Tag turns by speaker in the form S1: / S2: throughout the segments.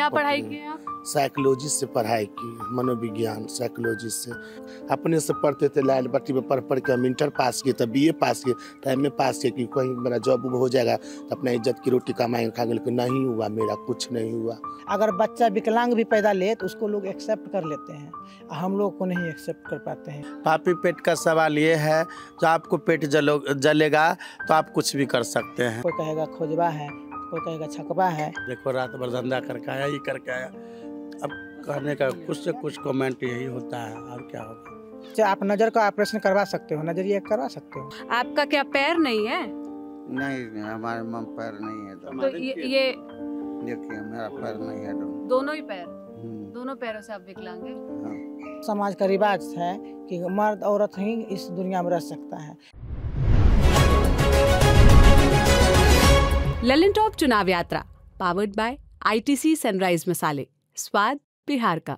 S1: क्या पढ़ाई की साइकोलॉजी से पढ़ाई की मनोविज्ञान साइकोलॉजी से अपने से पढ़ते थे लाल बट्टी में पढ़ पढ़ के हम इंटर पास किए तब बी पास किए एम ए पास किए कि कहीं मेरा जॉब उब हो जाएगा तो अपना इज्जत की रोटी कमाएंगे खा लेकिन नहीं हुआ मेरा कुछ नहीं हुआ
S2: अगर बच्चा विकलांग भी पैदा ले तो उसको लोग एक्सेप्ट कर लेते हैं हम लोग को नहीं एक्सेप्ट कर पाते हैं
S3: पापी पेट का सवाल ये है जो आपको पेट जलो जलेगा तो आप कुछ भी कर सकते हैं कोई
S2: कहेगा खोजवा है कोई कहेगा छकवा है
S3: देखो रात भर धंधा करके आया ही करके आया अब कहने का कुछ से कुछ कमेंट यही होता है और क्या होगा
S2: अच्छा, आप नज़र का ऑपरेशन करवा सकते हो ये करवा सकते हो
S4: आपका क्या पैर नहीं है
S5: नहीं हमारे मम पैर नहीं है तो, तो ये, ये देखिए मेरा पैर नहीं है
S4: तो। दोनों ही पैर हम्म। दोनों पैरों से आप विकलांग हैं
S2: हाँ। समाज का रिवाज है कि मर्द औरत ही इस दुनिया में रह सकता है
S4: ललन टॉप चुनाव यात्रा पावर्ड बाय आईटीसी सनराइज मसाले स्वाद बिहार का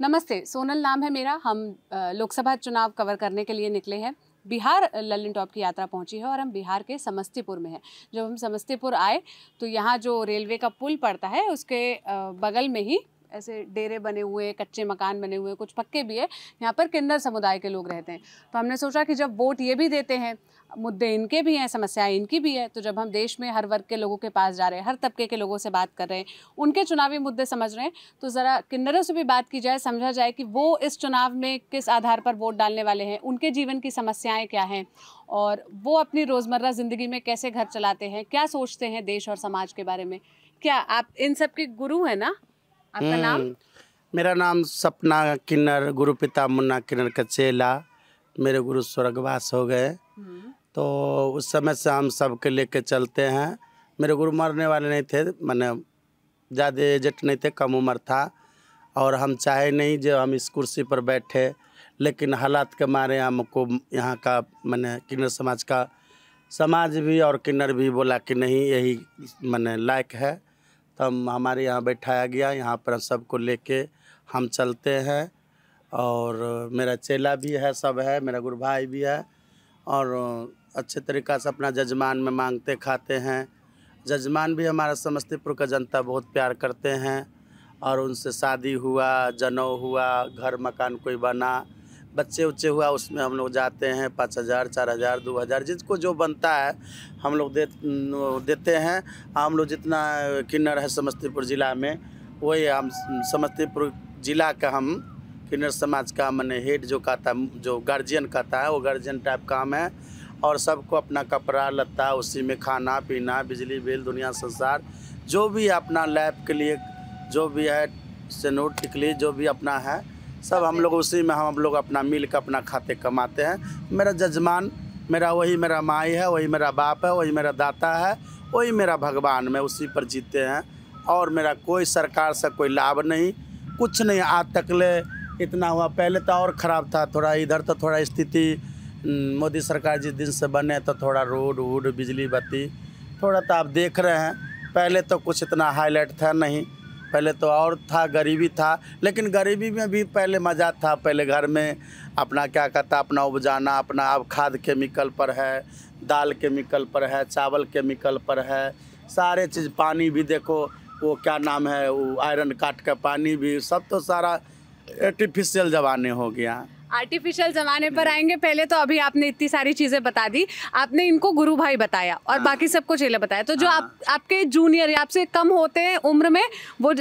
S4: नमस्ते सोनल नाम है मेरा हम लोकसभा चुनाव कवर करने के लिए निकले हैं बिहार ललन टॉप की यात्रा पहुंची है और हम बिहार के समस्तीपुर में हैं जब हम समस्तीपुर आए तो यहाँ जो रेलवे का पुल पड़ता है उसके बगल में ही ऐसे डेरे बने हुए कच्चे मकान बने हुए कुछ पक्के भी है यहाँ पर किन्नर समुदाय के लोग रहते हैं तो हमने सोचा कि जब वोट ये भी देते हैं मुद्दे इनके भी हैं समस्याएं इनकी भी है तो जब हम देश में हर वर्ग के लोगों के पास जा रहे हैं हर तबके के लोगों से बात कर रहे हैं उनके चुनावी मुद्दे समझ रहे हैं तो ज़रा किन्नरों से भी बात की जाए समझा जाए कि वो इस चुनाव में किस आधार पर वोट डालने वाले हैं उनके जीवन की समस्याएँ क्या हैं और वो अपनी रोज़मर्रा ज़िंदगी में कैसे घर चलाते हैं क्या सोचते हैं देश और समाज के बारे में क्या आप इन सब के गुरु हैं ना आपका हम्म। नाम
S3: मेरा नाम सपना किन्नर गुरु पिता मुन्ना किन्नर का चेला मेरे गुरु स्वर्गवास हो गए हम्म। तो उस समय से हम सबके लेके चलते हैं मेरे गुरु मरने वाले नहीं थे मैंने ज़्यादा एजट नहीं थे कम उम्र था और हम चाहे नहीं जो हम इस कुर्सी पर बैठे लेकिन हालात के मारे हमको यहाँ का मैंने किन्नर समाज का समाज भी और किन्नर भी बोला कि नहीं यही मैंने लायक है तो हम हमारे यहाँ बैठाया गया यहाँ पर सबको लेके हम चलते हैं और मेरा चेला भी है सब है मेरा गुरु भाई भी है और अच्छे तरीक़ा से अपना जजमान में मांगते खाते हैं जजमान भी हमारा समस्तीपुर का जनता बहुत प्यार करते हैं और उनसे शादी हुआ जनऊ हुआ घर मकान कोई बना बच्चे उच्चे हुआ उसमें हम लोग जाते हैं पाँच हज़ार चार हज़ार दो हज़ार जिसको जो बनता है हम लोग दे देते हैं हम लोग जितना किन्नर है समस्तीपुर ज़िला में वही हम समस्तीपुर ज़िला का हम किन्नर समाज का मैंने हेड जो कहता जो गार्जियन कहता है वो गार्जियन टाइप का हम है और सबको अपना कपड़ा लत्ता उसी में खाना पीना बिजली बिल दुनिया संसार जो भी अपना लैब के लिए जो भी है सेनूर टिकली जो भी अपना है सब हम लोग उसी में हम लोग अपना मिल कर अपना खाते कमाते हैं मेरा जजमान मेरा वही मेरा माई है वही मेरा बाप है वही मेरा दाता है वही मेरा भगवान मैं उसी पर जीते हैं और मेरा कोई सरकार से कोई लाभ नहीं कुछ नहीं आज तक ले इतना हुआ पहले तो और ख़राब था थोड़ा इधर तो थोड़ा स्थिति हम्म, मोदी सरकार जिस दिन से बने तो थोड़ा रोड वोड बिजली बत्ती थोड़ा तो आप देख रहे हैं पहले तो कुछ इतना हाईलाइट था नहीं पहले तो और था गरीबी था लेकिन गरीबी में भी पहले मज़ा था पहले घर में अपना क्या कहता अपना उपजाना अपना अब खाद केमिकल पर है दाल केमिकल पर है चावल केमिकल पर है सारे चीज़ पानी भी देखो वो क्या नाम है वो आयरन काट का पानी भी सब तो सारा आर्टिफिशियल जमाने हो गया
S4: आर्टिफिशियल जमाने पर आएंगे पहले तो अभी आपने इतनी सारी चीजें बता दी आपने इनको गुरु भाई बताया और हाँ। बाकी सबको चेला बताया तो जो हाँ। आप आपके जूनियर या आपसे कम होते हैं उम्र में वो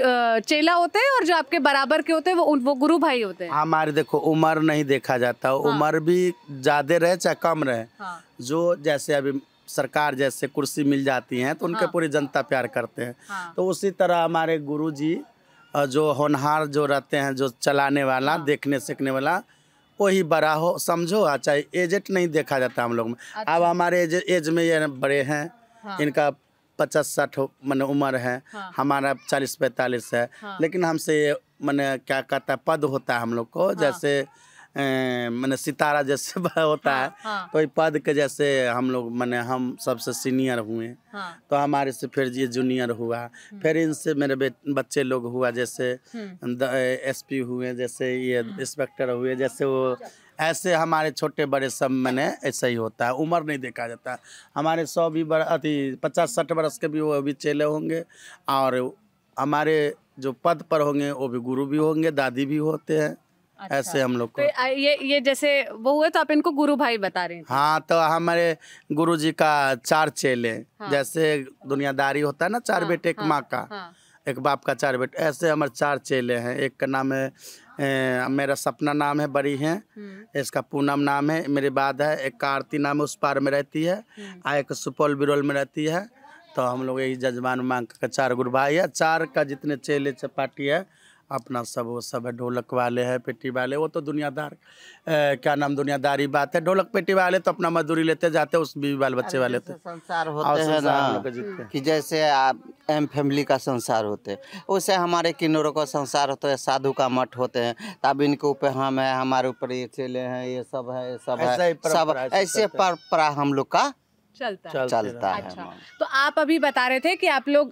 S4: चेला होते हैं और जो आपके बराबर के होते हैं वो वो गुरु भाई होते
S3: हैं हमारे देखो उम्र नहीं देखा जाता हाँ। उम्र भी ज्यादा रहे चाहे कम रहे हाँ। जो जैसे अभी सरकार जैसे कुर्सी मिल जाती है तो उनके हाँ। पूरी जनता प्यार करते हैं तो उसी तरह हमारे गुरु जी जो होनहार जो रहते हैं जो चलाने वाला देखने सीखने वाला वही बड़ा हो समझो आ चाहे एजेट नहीं देखा जाता हम लोग में अब अच्छा। हमारे एज, एज में ये बड़े हैं हाँ। इनका पचास साठ मैंने उम्र है हाँ। हमारा चालीस पैंतालीस है हाँ। लेकिन हमसे मैंने क्या कहता है पद होता है हम लोग को हाँ। जैसे मैंने सितारा जैसे होता हाँ, है हाँ. तो पद के जैसे हम लोग मैंने हम सबसे सीनियर हुए हाँ. तो हमारे से फिर ये जूनियर हुआ हम्म। फिर इनसे मेरे बच्चे लोग हुआ जैसे हम्म। एसपी हुए जैसे ये हम्म। इंस्पेक्टर हुए जैसे वो ऐसे हमारे छोटे बड़े सब मैंने ऐसा ही होता है उम्र नहीं देखा जाता हमारे सौ भी बड़ अति पचास साठ बरस के भी वो अभी चेले होंगे और हमारे जो पद पर होंगे वो भी गुरु भी होंगे दादी भी होते हैं अच्छा। ऐसे हम लोग को
S4: तो ये ये जैसे वो हुए तो आप इनको गुरु भाई बता रहे हैं
S3: हाँ तो हमारे गुरु जी का चार चेले हाँ। जैसे दुनियादारी होता है ना चार हाँ, बेटे एक हाँ, माँ का हाँ। एक बाप का चार बेटे ऐसे हमारे चार चेले हैं एक का नाम है ए, मेरा सपना नाम है बड़ी है हम्म। इसका पूनम नाम है मेरे बाद है एक का आरती नाम है उस पार में रहती है और हम्म। एक सुपौल बिरौल में रहती है तो हम लोग यही जजमान मांग का चार गुरु भाई है चार का जितने चेले चपाटी है अपना सब वो सब है ढोलक वाले हैं पेटी वाले वो तो दुनियादार क्या नाम दुनियादारी बात है ढोलक पेटी वाले तो अपना मजदूरी लेते जाते उस बीवी बाल बच्चे वाले तो
S5: संसार होते हैं ना कि जैसे आप एम फैमिली का संसार होते हैं उसे हमारे किन्नरों का संसार होते है साधु का मठ होते हैं तब इनके ऊपर हम है हमारे ऊपर ये चेले हैं ये सब है ये सब है सब ऐसे परंपरा हम लोग का
S4: चलता है चलता है अच्छा तो आप अभी बता रहे थे कि आप लोग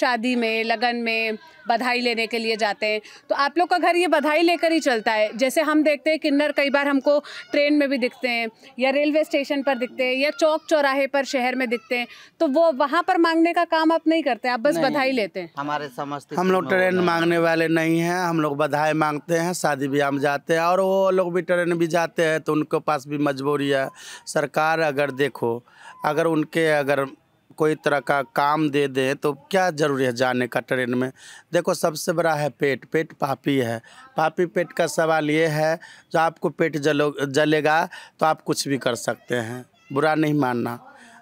S4: शादी में लगन में बधाई लेने के लिए जाते हैं तो आप लोग का घर ये बधाई लेकर ही चलता है जैसे हम देखते हैं किन्नर कई बार हमको ट्रेन में भी दिखते हैं या रेलवे स्टेशन पर दिखते हैं या चौक चौराहे पर शहर में दिखते हैं तो वो वहाँ पर मांगने का काम आप नहीं करते आप बस बधाई लेते हैं हमारे समझते
S3: हम लोग ट्रेन मांगने वाले नहीं हैं हम लोग बधाई मांगते हैं शादी ब्याह में जाते हैं और वो लोग भी ट्रेन भी जाते हैं तो उनके पास भी मजबूरी है सरकार अगर देखो अगर उनके अगर कोई तरह का काम दे दें तो क्या ज़रूरी है जाने का ट्रेन में देखो सबसे बड़ा है पेट पेट पापी है पापी पेट का सवाल ये है जो आपको पेट जलो जलेगा तो आप कुछ भी कर सकते हैं बुरा नहीं मानना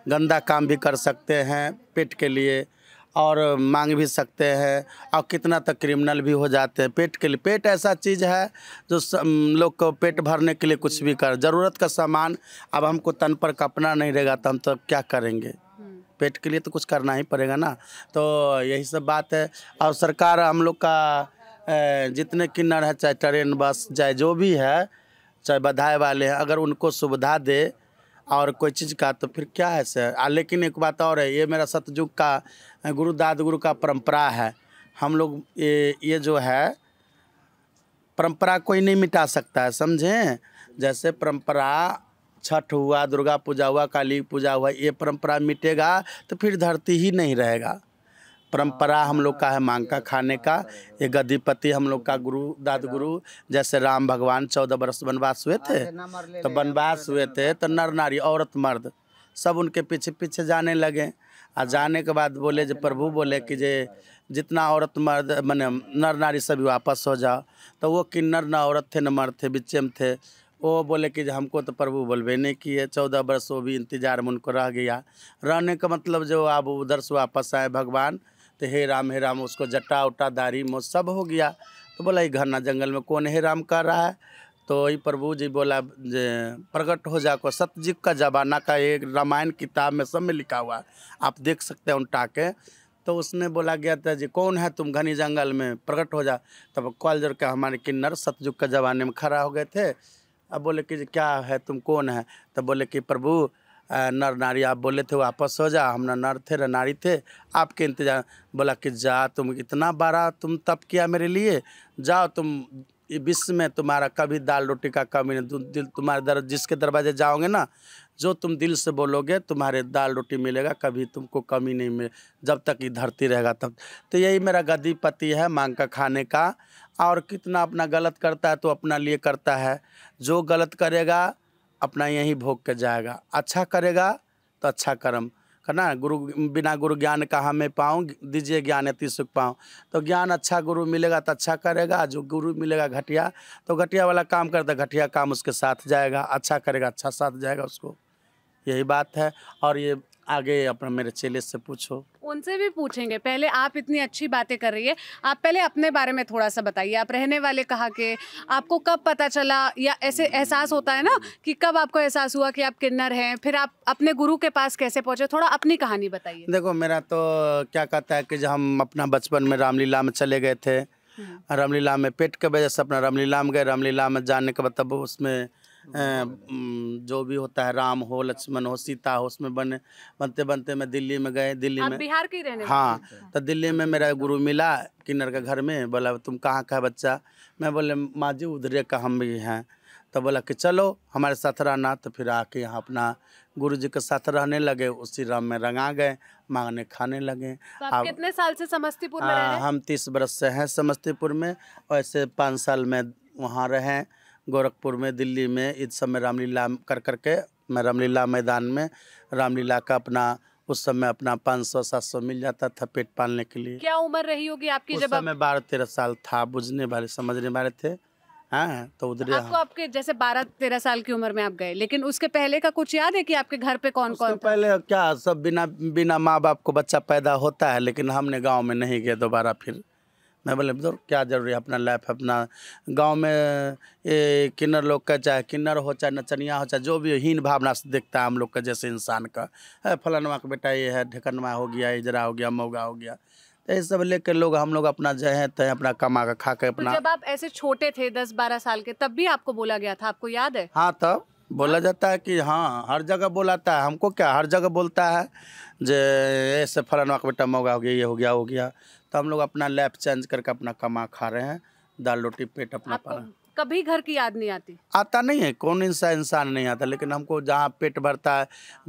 S3: गंदा काम भी कर सकते हैं पेट के लिए और मांग भी सकते हैं और कितना तक क्रिमिनल भी हो जाते हैं पेट के लिए पेट ऐसा चीज़ है जो लोग को पेट भरने के लिए कुछ भी कर ज़रूरत का सामान अब हमको तन पर कपना नहीं रहेगा तो हम तो क्या करेंगे पेट के लिए तो कुछ करना ही पड़ेगा ना तो यही सब बात है और सरकार हम लोग का जितने किन्नर है चाहे ट्रेन बस चाहे जो भी है चाहे बधाए वाले हैं अगर उनको सुविधा दे और कोई चीज़ का तो फिर क्या है सर लेकिन एक बात और है ये मेरा सतयुग का गुरु दाद गुरु का परंपरा है हम लोग ये ये जो है परंपरा कोई नहीं मिटा सकता है समझें जैसे परंपरा छठ हुआ दुर्गा पूजा हुआ काली पूजा हुआ ये परंपरा मिटेगा तो फिर धरती ही नहीं रहेगा परंपरा हम लोग का है मांग का खाने का ये गद्दीपति हम लोग का गुरु दाद गुरु जैसे राम भगवान चौदह वर्ष वनवास हुए थे तो वनवास हुए थे तो नर नारी औरत मर्द सब उनके पीछे पीछे जाने लगे आ हाँ। जाने के बाद बोले जो प्रभु बोले कि जे जितना औरत मर्द मैंने नर नारी सभी वापस हो जाओ तो वो किन्नर न औरत थे न मर्द थे बिच्चे में थे वो बोले कि हमको तो प्रभु बोलबे नहीं किए चौदह वर्ष वो भी इंतजार में उनको रह गया रहने का मतलब जो आप उधर से वापस आए भगवान तो हे राम हे राम उसको जट्टा उट्टा दाढ़ी मो सब हो गया तो बोला ये घना जंगल में कौन हे राम कर रहा है तो ये प्रभु जी बोला प्रकट हो जाको सत्यजीव का जमाना का एक रामायण किताब में सब में लिखा हुआ है आप देख सकते हैं उन के तो उसने बोला गया था जी कौन है तुम घनी जंगल में प्रकट हो जा तब कॉल जोड़ के हमारे किन्नर सतयुग के ज़माने में खड़ा हो गए थे अब बोले कि जी क्या है तुम कौन है तब बोले कि प्रभु नर नारी आप बोले थे वापस हो जा हम ना नर थे ना नारी थे आपके इंतजार बोला कि जा तुम इतना बड़ा तुम तप किया मेरे लिए जाओ तुम विश्व में तुम्हारा कभी दाल रोटी का कमी नहीं दिल तुम्हारे दर जिसके दरवाजे जाओगे ना जो तुम दिल से बोलोगे तुम्हारे दाल रोटी मिलेगा कभी तुमको कमी नहीं मिले जब तक ये धरती रहेगा तब तो यही मेरा गद्दी पति है मांग का खाने का और कितना अपना गलत करता है तो अपना लिए करता है जो गलत करेगा अपना यहीं भोग के जाएगा अच्छा करेगा तो अच्छा कर्म करना गुरु बिना गुरु ज्ञान का मैं पाऊँ दीजिए ज्ञान अति सुख पाऊँ तो ज्ञान अच्छा गुरु मिलेगा तो अच्छा करेगा जो गुरु मिलेगा घटिया तो घटिया वाला काम करता तो घटिया काम उसके साथ जाएगा अच्छा करेगा अच्छा साथ जाएगा उसको यही बात है और ये आगे अपना मेरे चेले से पूछो उनसे
S4: भी पूछेंगे पहले आप इतनी अच्छी बातें कर रही है आप पहले अपने बारे में थोड़ा सा बताइए आप रहने वाले कहा के आपको कब पता चला या ऐसे एहसास होता है ना कि कब आपको एहसास हुआ कि आप किन्नर हैं फिर आप अपने गुरु के पास कैसे पहुँचे थोड़ा अपनी कहानी बताइए
S3: देखो मेरा तो क्या कहता है कि जब हम अपना बचपन में रामलीला में चले गए थे हम्म। रामलीला में पेट के वजह से अपना रामलीला में गए रामलीला में जाने के बाद तब उसमें जो भी होता है राम हो लक्ष्मण हो सीता हो उसमें बने बनते बनते मैं दिल्ली में गए दिल्ली में
S4: बिहार के रहने हाँ
S3: तो दिल्ली में मेरा गुरु मिला किन्नर के घर में बोला तुम कहाँ का है बच्चा मैं बोले माँ जी उधरे का हम भी हैं तो बोला कि चलो हमारे साथ रहना तो फिर आके यहाँ अपना गुरु जी के साथ रहने लगे उसी राम में रंगा गए मांगने खाने लगे तो आप
S4: कितने साल से समस्तीपुर में
S3: हम तीस बरस से हैं समस्तीपुर में और ऐसे पाँच साल में वहाँ रहें गोरखपुर में दिल्ली में इस समय रामलीला कर करके मैं रामलीला मैदान में रामलीला का अपना उस समय अपना पाँच सौ सात सौ मिल जाता था पेट पालने के लिए क्या
S4: उम्र रही होगी आपकी उस जब समय
S3: बारह तेरह साल था बुझने वाले समझने वाले थे हाँ तो उधर आपको
S4: हाँ। आपके जैसे बारह तेरह साल की उम्र में आप गए लेकिन उसके पहले का कुछ याद है कि आपके घर पे कौन कौन
S3: पहले क्या सब बिना बिना माँ बाप को बच्चा पैदा होता है लेकिन हमने गाँव में नहीं गए दोबारा फिर मैं बोले तो क्या जरूरी है अपना लाइफ अपना गांव में ए, किन्नर लोग का चाहे किन्नर हो चाहे नचनिया हो चाहे जो भी हीन भावना से देखता है हम लोग का जैसे इंसान का है फलनवा का बेटा ये है ढेकनवा हो गया इजरा हो गया मऊगा हो गया तो ये सब लेकर लोग हम लोग अपना जो है तय तो अपना कमा कर खा कर तो अपना तो
S4: जब आप ऐसे छोटे थे दस बारह साल के तब भी आपको बोला गया था आपको याद है
S3: हाँ तब बोला हाँ। जाता है कि हाँ हर जगह बोलाता है हमको क्या हर जगह बोलता है जे ऐसे का बेटा मोगा हो गया ये हो गया हो गया तो हम लोग अपना लैब चेंज करके अपना कमा खा रहे हैं दाल रोटी पेट अपना पा
S4: कभी घर की याद नहीं आती
S3: आता नहीं है कौन इंसान इंसान नहीं आता लेकिन हमको जहाँ पेट भरता है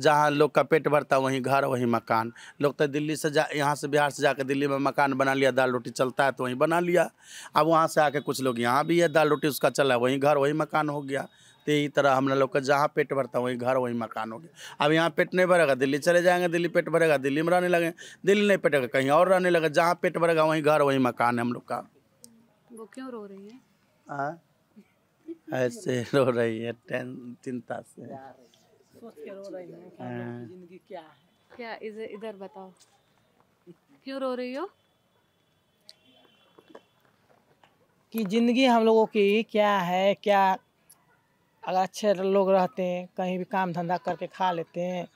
S3: जहाँ लोग का पेट भरता है वहीं घर वहीं मकान लोग तो दिल्ली से जा यहाँ से बिहार से जाकर दिल्ली में मकान बना लिया दाल रोटी चलता है तो वहीं बना लिया अब वहाँ से आके कुछ लोग यहाँ भी है दाल रोटी उसका चला है वहीं घर वहीं मकान हो गया तो यही तरह हम लोग का जहाँ पेट भरता वही घर वही मकान हो गया अब यहाँ पेट नहीं भरेगा दिल्ली चले जाएंगे दिल्ली पेट भरेगा दिल्ली में रहने लगे दिल्ली नहीं पेटेगा कहीं और रहने लगे जहाँ पेट भरेगा वहीं घर वहीं मकान है हम लोग का
S4: वो क्यों रो रही
S3: है ऐसे रो रही है टेन चिंता से
S4: क्या
S2: हाँ।
S4: क्या इधर बताओ क्यों रो रही हो
S2: कि जिंदगी हम लोगों की क्या है क्या अगर अच्छे लोग रहते हैं कहीं भी काम धंधा करके खा लेते हैं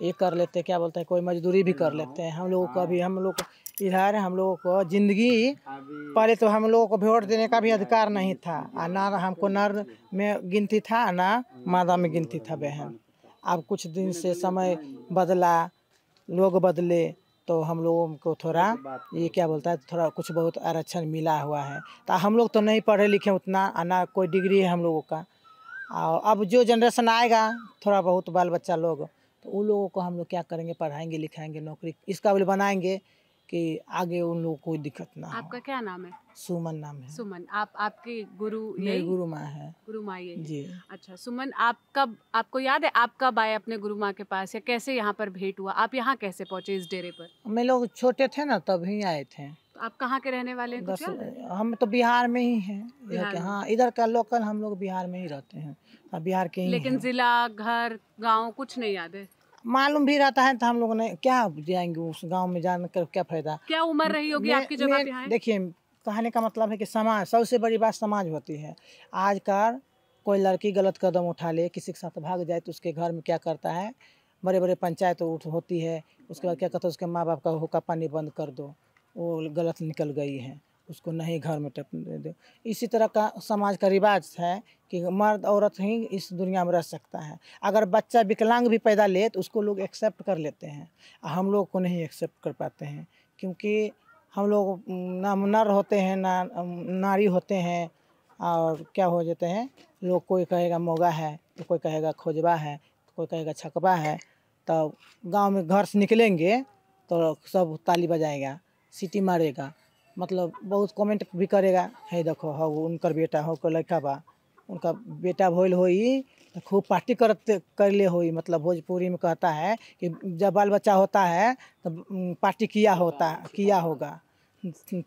S2: ये कर लेते हैं क्या बोलते हैं कोई मजदूरी भी कर लेते हैं हम लोगों को अभी हम लोग इधर हम लोगों को ज़िंदगी पहले तो हम लोगों को वोट देने का भी अधिकार नहीं था और ना हमको नर में गिनती था ना मादा में गिनती था बहन अब कुछ दिन से समय बदला लोग बदले तो हम लोगों को थोड़ा ये क्या बोलता है थोड़ा कुछ बहुत आरक्षण मिला हुआ है तो हम लोग तो नहीं पढ़े लिखे उतना ना कोई डिग्री है हम लोगों का और अब जो जनरेशन आएगा थोड़ा बहुत बाल बच्चा लोग तो उन लोगों को हम लोग क्या करेंगे पढ़ाएंगे लिखाएंगे नौकरी इस काबिल बनाएंगे कि आगे उन लोगों को कोई दिक्कत ना
S4: आपका क्या नाम है
S2: सुमन नाम है
S4: सुमन आप आपके गुरु मेरी गुरु माँ है गुरु माँ ये जी अच्छा सुमन आप कब आपको याद है आप कब आए अपने गुरु माँ के पास या कैसे यहाँ पर भेंट हुआ आप यहाँ कैसे पहुँचे इस डेरे पर
S2: हम लोग छोटे थे ना तभी आए थे
S4: आप कहाँ के रहने वाले हैं कुछ
S2: हम तो बिहार में ही हैं हाँ इधर का लोकल हम लोग बिहार में ही रहते हैं हाँ, बिहार के ही लेकिन
S4: जिला घर गांव कुछ नहीं याद है
S2: मालूम भी रहता है तो हम लोग ने क्या जाएंगे उस गांव में जाने का क्या फायदा क्या
S4: उम्र रही होगी आपकी जगह देखिए
S2: कहने का मतलब है कि समाज सबसे बड़ी बात समाज होती है आज कोई लड़की गलत कदम उठा ले किसी के साथ भाग जाए तो उसके घर में क्या करता है बड़े बड़े पंचायत उठ होती है उसके बाद क्या कहते हैं उसके माँ बाप का हुक्का पानी बंद कर दो वो गलत निकल गई है उसको नहीं घर में टप दो इसी तरह का समाज का रिवाज है कि मर्द औरत ही इस दुनिया में रह सकता है अगर बच्चा विकलांग भी पैदा ले तो उसको लोग एक्सेप्ट कर लेते हैं हम लोग को नहीं एक्सेप्ट कर पाते हैं क्योंकि हम लोग ना नर होते हैं ना नारी होते हैं और क्या हो जाते हैं लोग कोई कहेगा मोगा है तो कोई कहेगा खोजबा है तो कोई कहेगा छकबा है तब तो गांव में घर से निकलेंगे तो सब ताली बजाएगा सीटी मारेगा मतलब बहुत कमेंट भी करेगा हे देखो हो उनकर बेटा हो कर लड़का बा उनका बेटा भोल हो तो खूब पार्टी करते कर ले हो मतलब भोजपुरी में कहता है कि जब बाल बच्चा होता है तब पार्टी किया होता किया होगा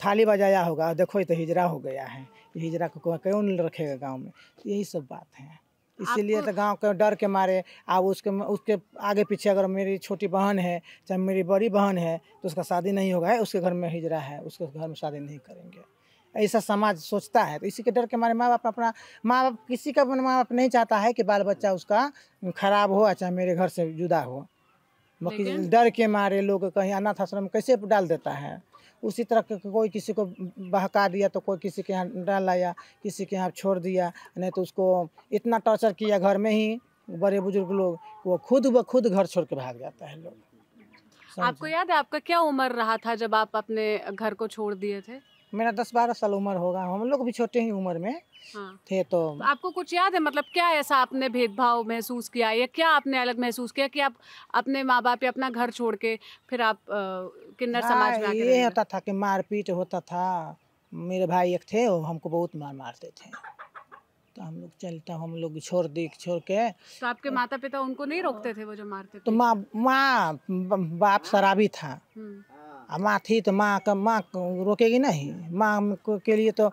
S2: थाली बजाया होगा देखो ये तो हिजरा हो गया है हिजरा को कौन रखेगा गांव में यही सब बात है इसीलिए तो गांव के डर के मारे अब उसके उसके आगे पीछे अगर मेरी छोटी बहन है चाहे मेरी बड़ी बहन है तो उसका शादी नहीं होगा है उसके घर में हिजरा है उसके घर में शादी नहीं करेंगे ऐसा समाज सोचता है तो इसी के डर के मारे माँ बाप अपना माँ बाप किसी का माँ बाप नहीं चाहता है कि बाल बच्चा उसका खराब हो चाहे मेरे घर से जुदा हो
S6: बाकी डर
S2: के मारे लोग कहीं अनाथ आश्रम कैसे डाल देता है उसी तरह कोई किसी को बहका दिया तो कोई किसी के यहाँ डाल आया किसी के यहाँ छोड़ दिया नहीं तो उसको इतना टॉर्चर किया घर में ही बड़े बुजुर्ग लोग वो खुद ब खुद घर छोड़ के भाग जाता है लोग
S4: आपको याद है आपका क्या उम्र रहा था जब आप अपने घर को छोड़ दिए थे
S2: मेरा दस बारह साल उम्र होगा हम लोग भी छोटे ही उम्र में हाँ। थे तो, तो
S4: आपको कुछ याद है मतलब क्या ऐसा आपने भेदभाव महसूस किया या क्या आपने अलग महसूस किया कि आप अपने माँ बाप या अपना घर छोड़ के फिर आप किन्नर हाँ, समाज में ये होता
S2: था कि मारपीट होता था मेरे भाई एक थे वो हमको बहुत मार मारते थे तो हम लोग चलते हम लोग छोड़ दी छोड़ के
S4: तो आपके माता पिता उनको नहीं रोकते थे वो जो मारते तो माँ
S2: माँ बाप हाँ। शराबी था हम्म। माँ थी तो माँ का माँ रोकेगी नहीं माँ के लिए तो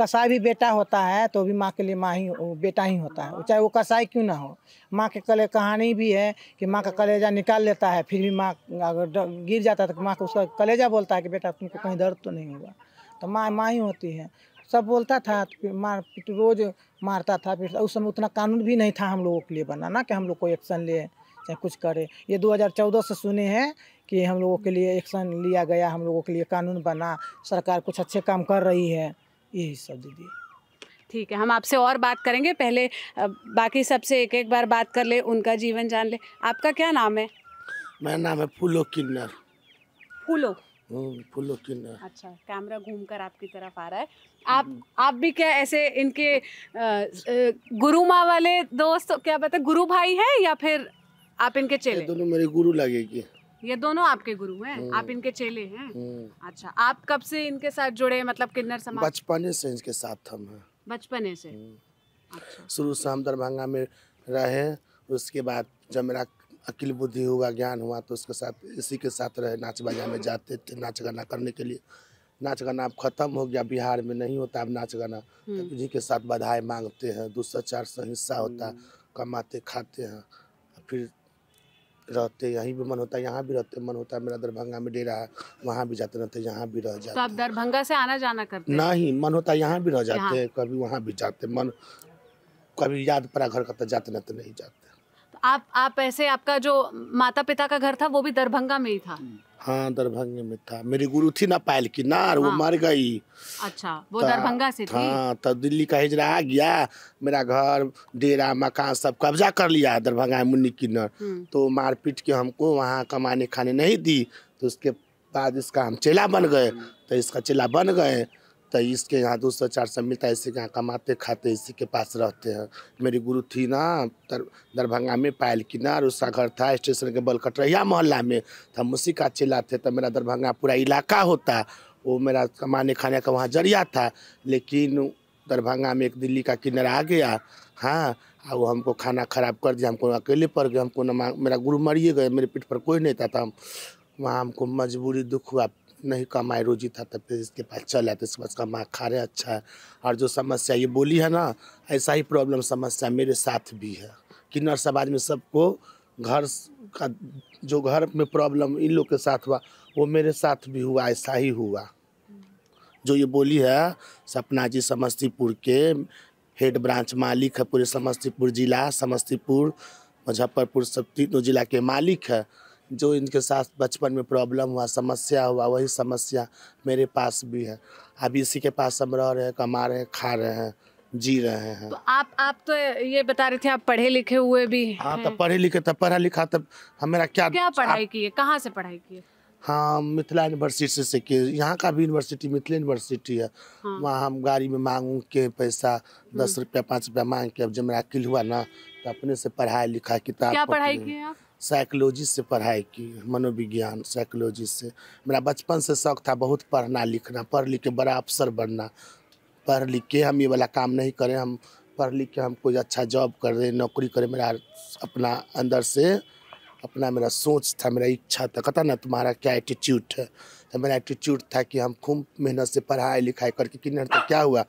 S2: कसाई भी बेटा होता है तो भी माँ के लिए माँ ही बेटा ही होता है चाहे वो कसाई क्यों ना हो माँ के कले कहानी भी है कि माँ का कलेजा निकाल लेता है फिर भी माँ अगर गिर जाता है तो माँ को उसका कलेजा बोलता है कि बेटा तुमको कहीं दर्द तो नहीं होगा तो माँ माँ ही होती है सब बोलता था तो मार तो रोज़ मारता था फिर उस समय उतना कानून भी नहीं था हम लोगों के लिए बना ना कि हम लोग कोई एक्शन ले चाहे कुछ करे ये 2014 से सुने हैं कि हम लोगों के लिए एक्शन लिया गया हम लोगों के लिए कानून बना सरकार कुछ अच्छे काम कर रही है यही सब दीदी
S4: ठीक है हम आपसे और बात करेंगे पहले बाकी सबसे एक एक बार बात कर ले उनका जीवन जान ले आपका क्या नाम है
S1: मेरा नाम है फूलो किन्नर फूलो हम्म, फूलो किन्नर
S4: अच्छा कैमरा घूम कर आपकी तरफ आ रहा है आप आप भी क्या ऐसे इनके गुरु माँ वाले दोस्त क्या बताए गुरु भाई है
S1: या फिर आप इनके चेले दोनों मेरे गुरु लगेगी
S4: ये दोनों आपके गुरु हैं हम्म, आप इनके चेले हैं हम्म। अच्छा आप कब से इनके साथ जुड़े मतलब किन्नर समाज
S1: बचपने से इनके साथ हम हैं
S4: बचपने से
S1: हम्म। अच्छा। शुरू से हम दरभंगा में रहे उसके बाद जब मेरा अकिल बुद्धि हुआ ज्ञान हुआ तो उसके साथ इसी के साथ रहे नाच बाजा में जाते थे नाच गाना करने के लिए नाच गाना अब खत्म हो गया बिहार में नहीं होता अब नाच गाना तो इन्हीं के साथ बधाई मांगते हैं दूसरा चार सौ हिस्सा होता कमाते खाते हैं फिर रहते यहीं भी मन होता है यहाँ भी रहते मन होता है मेरा दरभंगा में डेरा है वहाँ भी जाते रहते यहाँ भी रह जाते तो आप
S4: दरभंगा से आना जाना करते
S1: नहीं मन होता है यहाँ भी रह जाते हैं कभी वहाँ भी जाते मन कभी याद पड़ा घर का तो जाते ना नहीं जाते
S4: आप आप ऐसे आपका जो माता पिता का घर था वो भी दरभंगा में ही था
S1: हाँ दरभंगा में था मेरी गुरु थी ना पायल की नार हाँ। वो मर गई
S4: अच्छा वो दरभंगा से थी हाँ
S1: तो दिल्ली का हिजरा आ गया मेरा घर डेरा मकान सब कब्जा कर लिया दरभंगा मुन्नी किन्नर हम्म। तो मारपीट के हमको वहाँ कमाने खाने नहीं दी तो उसके बाद इसका हम चेला बन गए हम्म। तो इसका चेला बन गए तो इसके यहाँ दो सौ चार सौ मिलता है इसी के यहाँ कमाते खाते इसी के पास रहते हैं मेरी गुरु थी ना दरभंगा में पायल किनार उसका घर था स्टेशन के बलकटरिया मोहल्ला में तो हम उसी का चिल्ला थे तो मेरा दरभंगा पूरा इलाका होता वो मेरा कमाने खाने का वहाँ जरिया था लेकिन दरभंगा में एक दिल्ली का किनार आ गया हाँ और वो हमको खाना खराब कर दिया हमको अकेले पड़ गए हमको न मेरा गुरु मरिए गए मेरे पीठ पर कोई नहीं था तो हम वहाँ हमको मजबूरी दुख हुआ नहीं कमाए रोजी था तब इसके पास चला तो इसके पास कमा खा रहे अच्छा है और जो समस्या ये बोली है ना ऐसा ही प्रॉब्लम समस्या मेरे साथ भी है किन्नर समाज में सबको घर का जो घर में प्रॉब्लम इन लोग के साथ हुआ वो मेरे साथ भी हुआ ऐसा ही हुआ जो ये बोली है सपना जी समस्तीपुर के हेड ब्रांच मालिक है पूरे समस्तीपुर ज़िला समस्तीपुर मुजफ्फरपुर सब तीनों जिला के मालिक है जो इनके साथ बचपन में प्रॉब्लम हुआ समस्या हुआ वही समस्या मेरे पास भी है अब इसी के पास हम रह रहे हैं कमा रहे हैं खा रहे हैं जी रहे हैं तो
S4: आप आप तो ये बता रहे थे आप पढ़े लिखे हुए भी हाँ तो
S1: पढ़े लिखे तब पढ़ा लिखा तब हमारा क्या क्या पढ़ाई
S4: की है कहाँ से पढ़ाई की है
S1: हाँ मिथिला यूनिवर्सिटी से किए यहाँ का भी यूनिवर्सिटी मिथिला यूनिवर्सिटी है हाँ। वहाँ हम गाड़ी में मांगू के पैसा दस हाँ। रुपया पाँच रुपया मांग के अब जब मेरा किल हुआ ना तो अपने से पढ़ाई लिखा किताब क्या पढ़ाई की है आप साइकोलॉजी से पढ़ाई की मनोविज्ञान साइकोलॉजी से मेरा बचपन से शौक था बहुत पढ़ना लिखना पढ़ लिख के बड़ा अफसर बनना पढ़ लिख के हम ये वाला काम नहीं करें हम पढ़ लिख के हम कोई अच्छा जॉब कर रहे नौकरी करें मेरा अपना अंदर से अपना मेरा सोच था मेरा इच्छा था कता ना तुम्हारा क्या एटीट्यूड है तो मेरा एटीट्यूड था कि हम खूब मेहनत से पढ़ाई लिखाई करके किन्नर तो क्या हुआ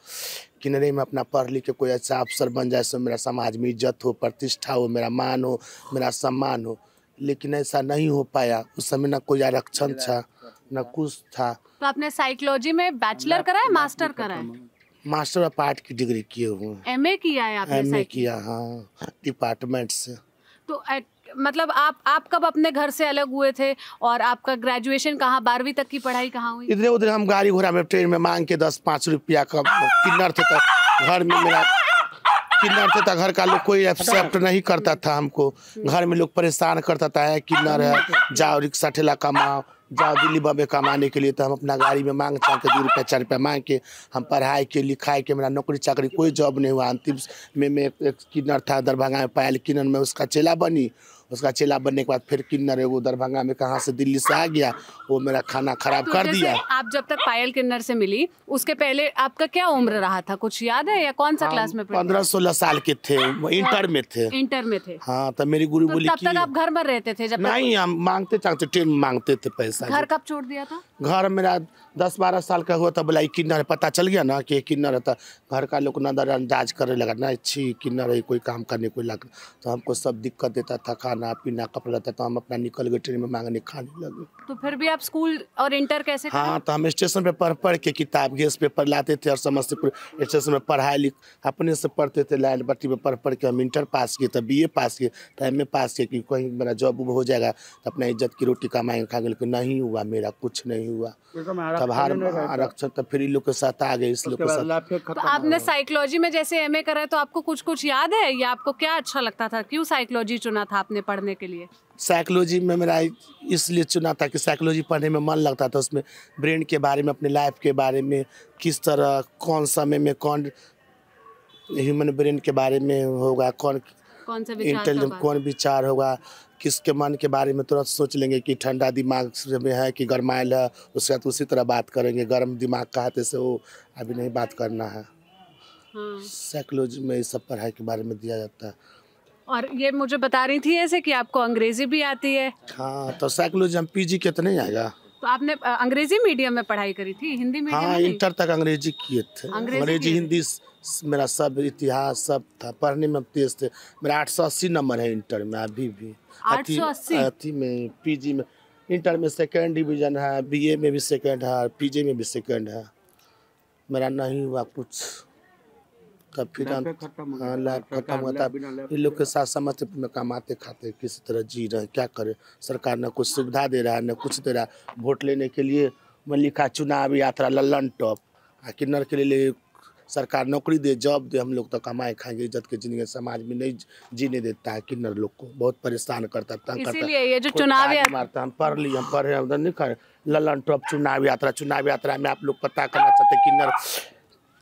S1: किन्नरे में अपना पढ़ लिख के कोई अच्छा अफसर बन जाए सो मेरा समाज में इज्जत हो प्रतिष्ठा हो मेरा मान हो मेरा सम्मान हो लेकिन ऐसा नहीं हो पाया उस समय ना कोई आरक्षण था न कुछ था
S4: तो आपने साइकोलॉजी में बैचलर करा है मास्टर करा है
S1: मास्टर ऑफ आर्ट की डिग्री किए हुए
S4: एम ए किया है आपने एमए
S1: किया हाँ डिपार्टमेंट से
S4: तो मतलब आप आप कब अपने घर से अलग हुए थे और आपका ग्रेजुएशन कहाँ बारहवीं तक की पढ़ाई कहाँ हुई
S1: इधर उधर हम गाड़ी घोड़ा में ट्रेन में मांग के दस पाँच रुपया का किन्नर थे तक तो घर में मेरा किन्नर थे तक तो घर का लोग कोई एक्सेप्ट नहीं करता था हमको घर में लोग परेशान करता था किन्नर है जाओ रिक्शा ठेला कमाओ जाओ दिल्ली बॉम्बे कमाने के लिए तो हम अपना गाड़ी में मांग चाहते दो रुपया चार रुपया मांग के हम पढ़ाई के लिखाई के मेरा नौकरी चाकरी कोई जॉब नहीं हुआ अंतिम में मैं एक किन्नर था दरभंगा में पायल किन्नर में उसका चेला बनी उसका चेला बनने के बाद फिर किन्नर है वो दरभंगा में कहाँ से दिल्ली से आ गया वो मेरा खाना खराब तो कर दिया
S4: आप जब तक पायल किन्नर से मिली उसके पहले आपका क्या उम्र रहा था कुछ याद है या कौन सा हाँ, क्लास में पंद्रह
S1: सोलह साल के थे इंटर में थे इंटर में थे हाँ तो मेरी गुरु तो बोली तब तक आप
S4: घर में रहते थे जब नहीं हम
S1: मांगते चाहते ट्रेन मांगते थे पैसा घर कब छोड़ दिया था घर मेरा दस बारह साल का हुआ था बोला किन्नर पता चल गया ना कि किन्नर था तो घर का लोग नजर अंदाज करने लगा ना अच्छी किन्नर है कोई काम करने कोई लग तो हमको सब दिक्कत देता था खाना खाना पीना कपड़ा रहता तो हम अपना निकल गए ट्रेन में मांगने खाने लगे
S4: तो फिर भी आप स्कूल और इंटर कैसे हाँ
S1: तो हम स्टेशन पे पढ़ पढ़ के किताब गेस पेपर लाते थे और समस्तीपुर स्टेशन में पढ़ाई लिख अपने से पढ़ते थे लाइन बट्टी में पढ़ पढ़ के हम इंटर पास किए तब बी पास किए तो एम पास किए कि कहीं मेरा जॉब हो जाएगा तो अपना इज्जत की रोटी कमाएंगे खा लेकिन नहीं हुआ मेरा कुछ नहीं हुआ
S3: तो तब हार आरक्षण
S1: तब तो फिर इन लोग के साथ आ गए इस लोग के
S3: साथ तो आपने
S4: साइकोलॉजी में जैसे एम ए करा तो आपको कुछ कुछ याद है या आपको क्या अच्छा लगता था क्यों साइकोलॉजी चुना था आपने पढ़ने के लिए
S1: साइकोलॉजी में मेरा इसलिए चुना था कि साइकोलॉजी पढ़ने में मन लगता था उसमें ब्रेन के बारे में अपने लाइफ के बारे में किस तरह कौन समय में कौन ह्यूमन ब्रेन के बारे में होगा कौन
S4: कौन सा इंटेलिजेंट कौन
S1: विचार होगा किसके मन के बारे में तुरंत सोच लेंगे कि ठंडा दिमाग में है कि गर्माइल है उसके बाद उसी तरह बात करेंगे गर्म दिमाग का है से वो अभी नहीं बात करना है साइकोलॉजी हाँ। में इस सब पढ़ाई के बारे में दिया जाता है
S4: और ये मुझे बता रही थी ऐसे कि आपको अंग्रेजी भी आती है
S1: हाँ तो साइकोलॉजी हम पीजी कितने आएगा
S4: तो आपने अंग्रेजी मीडियम में पढ़ाई करी थी हिंदी मीडियम हाँ इंटर
S1: तक अंग्रेजी किए थे अंग्रेजी हिंदी मेरा सब इतिहास सब था पढ़ने में तेज थे मेरा आठ सौ अस्सी नंबर है इंटर में अभी भी अस्सी में पीजी में इंटर में सेकेंड डिवीजन है बीए में भी सेकेंड है पीजी में भी सेकेंड है मेरा नहीं हुआ कुछ तब फिर हाँ, लाइफ खत्म होता है इन लोग के साथ समस्त में कमाते खाते किस तरह जी रहे क्या करें सरकार ने कुछ सुविधा दे रहा है न कुछ दे रहा है वोट लेने के लिए मैं लिखा चुनाव यात्रा लल्लन टॉप आ हाँ, किन्नर के लिए सरकार नौकरी दे जॉब दे हम लोग तो कमाए खाएंगे इज्जत के जिंदगी समाज में नहीं जीने देता है किन्नर लोग को बहुत परेशान करता तंग करता ये जो चुनाव मारता हम पढ़ लिए हम पढ़े उधर नहीं कर ललन टॉप चुनाव यात्रा चुनाव यात्रा में आप लोग पता करना चाहते किन्नर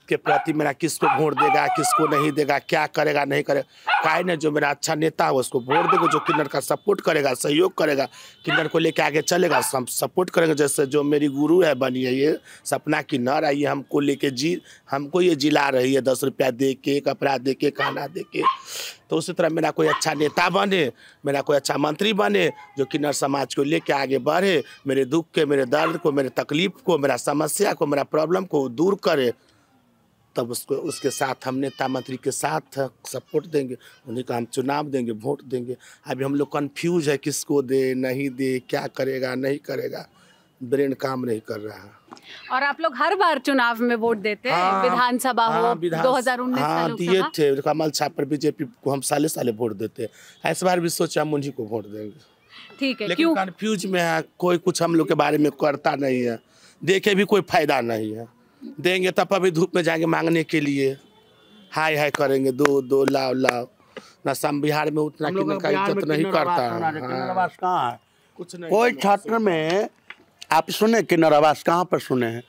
S1: के प्रति मेरा किसको वोट देगा किसको नहीं देगा क्या करेगा नहीं करेगा का ने जो मेरा अच्छा नेता है उसको वोट देगा जो किन्नर का सपोर्ट करेगा सहयोग करेगा किन्नर को लेके आगे चलेगा हम सपोर्ट करेंगे जैसे जो मेरी गुरु है बनी है ये सपना किन्नर है हमको हमको लेके जी हमको ये जिला रही है दस रुपया दे के कपड़ा दे के खाना दे के तो उसी तरह मेरा कोई अच्छा नेता बने मेरा कोई अच्छा मंत्री बने जो किन्नर समाज को लेके आगे बढ़े मेरे दुख के मेरे दर्द को मेरे तकलीफ को मेरा समस्या को मेरा प्रॉब्लम को दूर करे तब उसको उसके साथ हम नेता मंत्री के साथ सपोर्ट देंगे उन्हीं का हम चुनाव देंगे वोट देंगे अभी हम लोग कन्फ्यूज है किसको दे नहीं दे क्या करेगा नहीं करेगा ब्रेन काम नहीं कर रहा है
S4: और आप लोग हर बार चुनाव में वोट देते हैं हाँ, विधानसभा हो हाँ, दो हजार हाँ, दिए तो
S1: थे कमल छाप पर बीजेपी को हम साले साले वोट देते हैं इस बार भी सोचा हम उन्हीं को वोट देंगे ठीक है लेकिन कन्फ्यूज में है कोई कुछ हम लोग के बारे में करता नहीं है देखे भी कोई फायदा नहीं है देंगे तब तो अभी धूप में जाएंगे मांगने के लिए हाय हाय करेंगे दो दो लाओ लाओ नसम बिहार में उतना का इज्जत नहीं करता हाँ।
S3: है कुछ नहीं कोई छात्र में आप सुने किन्नर आवास कहाँ पर सुने हैं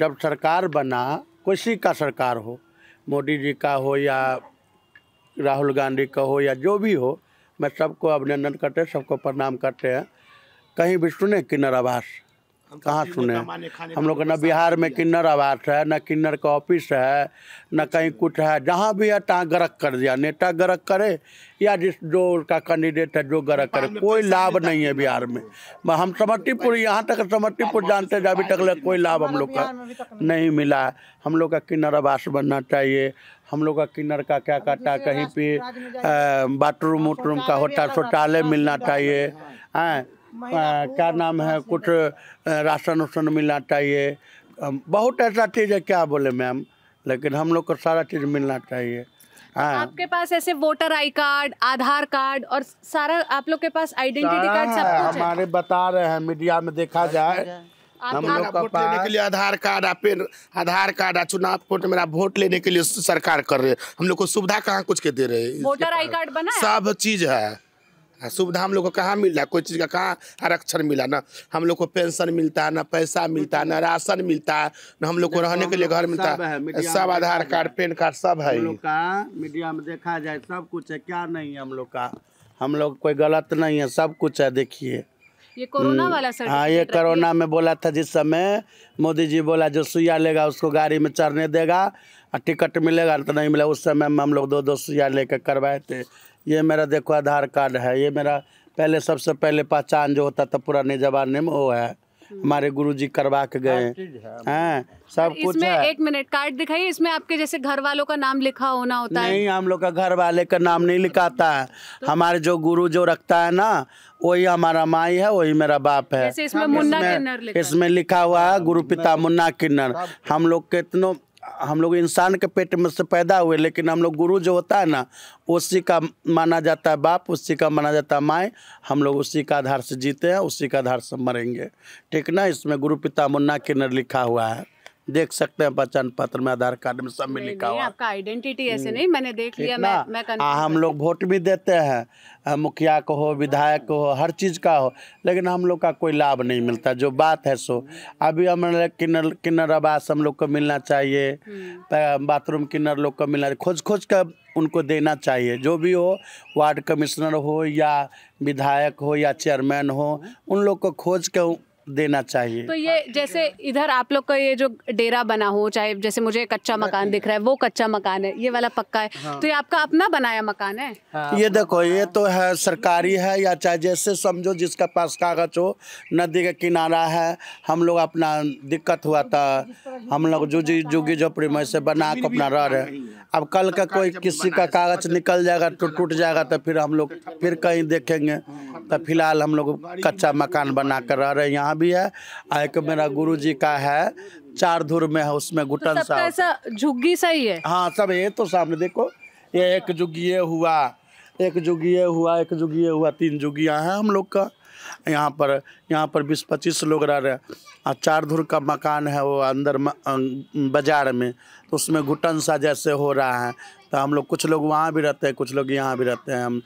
S3: जब सरकार बना किसी का सरकार हो मोदी जी का हो या राहुल गांधी का हो या जो भी हो मैं सबको अभिनंदन करते सबको प्रणाम करते हैं कहीं भी सुने किन्नर आवास कहाँ सुने हम लोग न बिहार में किन्नर आवास है ना किन्नर का ऑफिस है न अच्छा। कहीं कुछ है जहाँ भी है तहाँ गरक कर दिया नेता गरक करे या जिस जो उसका कैंडिडेट है जो गरक करे कोई लाभ नहीं है बिहार में हम अच्छा, तो समस्तीपुर यहाँ तक समस्तीपुर जानते हैं तो अभी तक कोई लाभ हम लोग का नहीं मिला है हम लोग का किन्नर आवास बनना चाहिए हम लोग का किन्नर का क्या कहता है कहीं पे बाथरूम हाँ, उथरूम का होता शौचालय मिलना चाहिए हैं हाँ। क्या नाम है कुछ राशन उशन मिलना चाहिए बहुत ऐसा चीज़ है क्या बोले मैम लेकिन हम लोग को सारा चीज़ मिलना चाहिए तो हाँ। आपके
S4: पास ऐसे voter I card Aadhaar card और सारा आप लोग के पास आइडेंटिटी कार्ड सब कुछ हमारे
S3: बता रहे हैं मीडिया में देखा जाए
S1: हम लोग का पास के लिए आधार कार्ड आधार कार्ड आ चुनाव वोट मेरा वोट लेने के लिए सरकार कर रहे हैं हम लोग को सुविधा कहाँ कुछ के दे रहे हैं वोटर आई कार्ड बना सब चीज है सुविधा हम लोग को कहाँ मिल रहा है कोई चीज़ का कहाँ आरक्षण मिला ना हम लोग को पेंशन मिलता है ना पैसा मिलता है ना राशन मिलता है ना हम लोग को रहने के लिए घर मिलता है सब आधार कार्ड
S3: पैन कार्ड सब है मीडिया में देखा जाए सब कुछ है क्या नहीं है हम लोग का हम लोग कोई गलत नहीं है सब कुछ है देखिए
S4: ये कोरोना हम्म। वाला सर हाँ ये कोरोना में
S3: बोला था जिस समय मोदी जी बोला जो सुइया लेगा उसको गाड़ी में चढ़ने देगा टिकट मिलेगा तो नहीं मिला उस समय हम लोग दो दो सुइया लेकर करवाए थे ये मेरा देखो आधार कार्ड है ये मेरा पहले सबसे पहले पहचान जो होता था पुराने जमाने में वो है हमारे गुरु जी करवा के गए हैं हाँ, सब कुछ इसमें है।
S4: एक मिनट कार्ड दिखाइए इसमें आपके जैसे घर वालों का नाम लिखा होना होता नहीं, है नहीं
S3: हम लोग का घर वाले का नाम नहीं लिखाता है तो? हमारे जो गुरु जो रखता है ना वही हमारा माई है वही मेरा बाप है इसमें मुन्ना किन्नर इसमें लिखा हुआ है गुरु पिता मुन्ना किन्नर हम लोग कितनों हम लोग इंसान के पेट में से पैदा हुए लेकिन हम लोग गुरु जो होता है ना उसी का माना जाता है बाप उसी का माना जाता है माए हम लोग उसी का आधार से जीते हैं उसी का आधार से मरेंगे ठीक ना इसमें गुरु पिता मुन्ना किन्नर लिखा हुआ है देख सकते हैं पहचान पत्र में आधार कार्ड में सब में लिखा हुआ
S4: आपका आइडेंटिटी ऐसे हम्म, नहीं मैंने देख लिया मैं, मैं आ,
S3: हम लोग वोट भी देते हैं मुखिया को हो विधायक को हो हर चीज का हो लेकिन हम लोग का कोई लाभ नहीं मिलता जो बात है सो हम्म। अभी हम किन्नर किन्नर आवास हम लोग को मिलना चाहिए हम्म। बाथरूम किन्नर लोग को मिलना खोज खोज कर उनको देना चाहिए जो भी हो वार्ड कमिश्नर हो या विधायक हो या चेयरमैन हो उन लोग को खोज कर देना चाहिए तो
S4: ये जैसे इधर आप लोग का ये जो डेरा बना हो चाहे जैसे मुझे कच्चा हाँ, मकान दिख रहा है वो कच्चा मकान है ये वाला पक्का है हाँ। तो ये आपका अपना बनाया मकान है
S3: हाँ, ये देखो ये तो है सरकारी है या चाहे जैसे समझो जिसका पास कागज हो नदी का किनारा है हम लोग अपना दिक्कत हुआ था हम लोग जुगी जुगी झोपड़ी में से बना के अपना रह रहे अब कल का कोई किसी का कागज निकल जाएगा टूट टूट जाएगा तो फिर हम लोग फिर कहीं देखेंगे तो फिलहाल हम लोग कच्चा मकान बना कर रह रहे हैं यहाँ यहाँ भी है और एक मेरा गुरु जी का है चार धुर में है उसमें घुटन तो सा
S4: ऐसा झुग्गी ही है
S3: हाँ सब ये तो सामने देखो ये एक झुग्गी हुआ एक जुगिए हुआ एक जुगिए हुआ तीन जुगिया हैं हम लोग का यहाँ पर यहाँ पर बीस पच्चीस लोग रह रहे हैं और चार धुर का मकान है वो अंदर अं, बाजार में तो उसमें घुटन सा जैसे हो रहा है तो हम लोग कुछ लोग वहाँ भी रहते हैं कुछ लोग यहाँ भी रहते हैं हम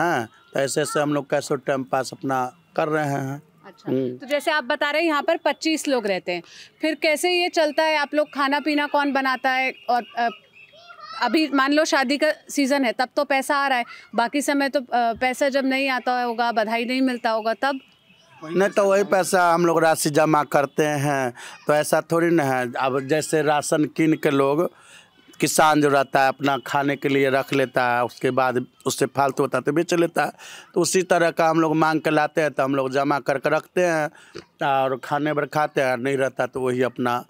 S3: ना तो ऐसे ऐसे हम लोग कैसे टाइम पास अपना कर रहे हैं अच्छा हम्म। तो
S4: जैसे आप बता रहे हैं यहाँ पर 25 लोग रहते हैं फिर कैसे ये चलता है आप लोग खाना पीना कौन बनाता है और अभी मान लो शादी का सीज़न है तब तो पैसा आ रहा है बाकी समय तो पैसा जब नहीं आता होगा बधाई नहीं मिलता होगा तब
S3: नहीं तो वही पैसा हम लोग राशि जमा करते हैं तो ऐसा थोड़ी ना है अब जैसे राशन किन के लोग किसान जो रहता है अपना खाने के लिए रख लेता है उसके बाद उससे फालतू होता है तो बेच लेता है तो उसी तरह का हम लोग मांग के लाते हैं तो हम लोग जमा करके रखते हैं और खाने पर खाते हैं नहीं रहता तो वही अपना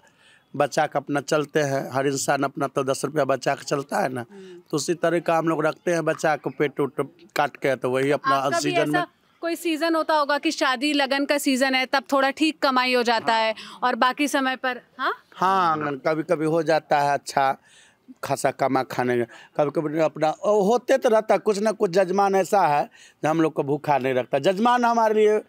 S3: बचा के अपना चलते हैं हर इंसान अपना तो दस रुपया बचा के चलता है ना तो उसी तरह का हम लोग रखते हैं बचा के पेट उट काट के तो वही अपना सीजन में
S4: कोई सीज़न होता होगा कि शादी लगन का सीज़न है तब थोड़ा ठीक कमाई हो जाता हाँ। है और बाकी समय पर हाँ
S3: हाँ कभी कभी हो जाता है अच्छा खासा कमा खाने कभी कभी अपना होते तो रहता कुछ ना कुछ जजमान ऐसा है जो हम लोग को भूखा नहीं रखता जजमान हमारे लिए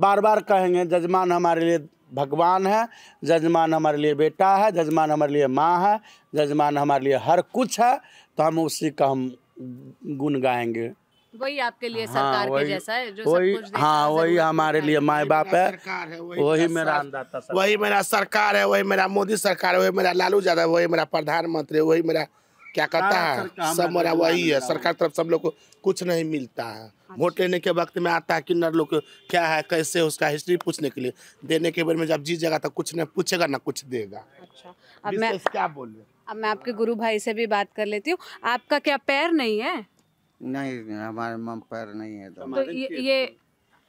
S3: बार बार कहेंगे जजमान हमारे लिए भगवान है जजमान हमारे लिए बेटा है जजमान हमारे लिए माँ है जजमान हमारे लिए हर कुछ है तो हम उसी का हम गुन गाएंगे
S4: वही आपके लिए हाँ, सरकार
S3: के जैसा है जो वही, सब कुछ हाँ वही हमारे लिए माए बाप है वही मेरा
S1: वही मेरा सरकार है वही मेरा मोदी सरकार है वही मेरा लालू यादव वही मेरा प्रधानमंत्री वही मेरा क्या हाँ, कहता है सब मेरा वही है सरकार तरफ सब लोग को कुछ नहीं मिलता है अच्छा। वोट लेने के वक्त में आता है किन्नर लोग क्या है कैसे उसका हिस्ट्री पूछने के लिए देने के बारे में जब जीत जाएगा तो कुछ नहीं पूछेगा ना कुछ देगा अच्छा अब मैं क्या बोल रहे
S4: अब मैं आपके गुरु भाई से भी बात कर लेती हूँ आपका क्या पैर नहीं है
S1: नहीं हमारे मम पैर नहीं है
S5: दोनों तो।, तो ये,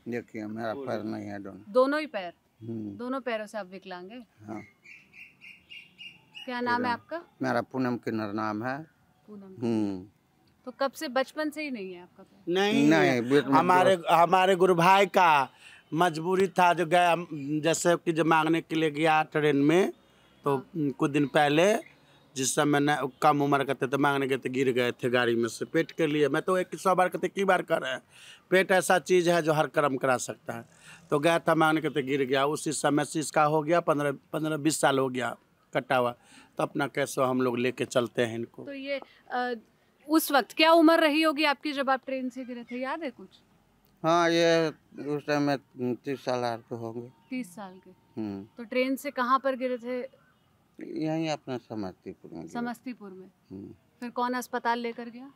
S5: देखिए मेरा पैर नहीं है दोनों तो। दोनों ही पैर हम्म।
S4: दोनों पैरों से आप विकलांग है हाँ क्या नाम है आपका
S5: मेरा पूनम किन्नर नाम
S3: है पूनम हम्म।
S4: तो कब से बचपन से ही नहीं है आपका
S3: पैर नहीं नहीं हमारे हमारे गुरु भाई का मजबूरी था जो गया जैसे कि जो मांगने के लिए गया ट्रेन में तो हाँ। कुछ दिन पहले जिस समय न कम उम्र के थे तो मांगने के तो गिर गए थे गाड़ी में से पेट के लिए मैं तो एक सौ बार कहते की बार कर रहे हैं पेट ऐसा चीज़ है जो हर कर्म करा सकता है तो गया था मांगने के तो गिर गया उसी समय से इसका हो गया पंद्रह पंद्रह बीस साल हो गया कटा हुआ तो अपना कैसे हम लोग लेके चलते हैं इनको
S4: तो ये आ, उस वक्त क्या उम्र रही होगी आपकी जब आप ट्रेन से गिरे थे याद है कुछ
S5: हाँ ये उस टाइम में तीस साल के होंगे तीस साल के हम्म।
S4: तो ट्रेन से कहाँ पर गिरे थे
S5: यही अपना समस्तीपुर में
S4: समस्तीपुर में हम्म। फिर कौन अस्पताल लेकर गया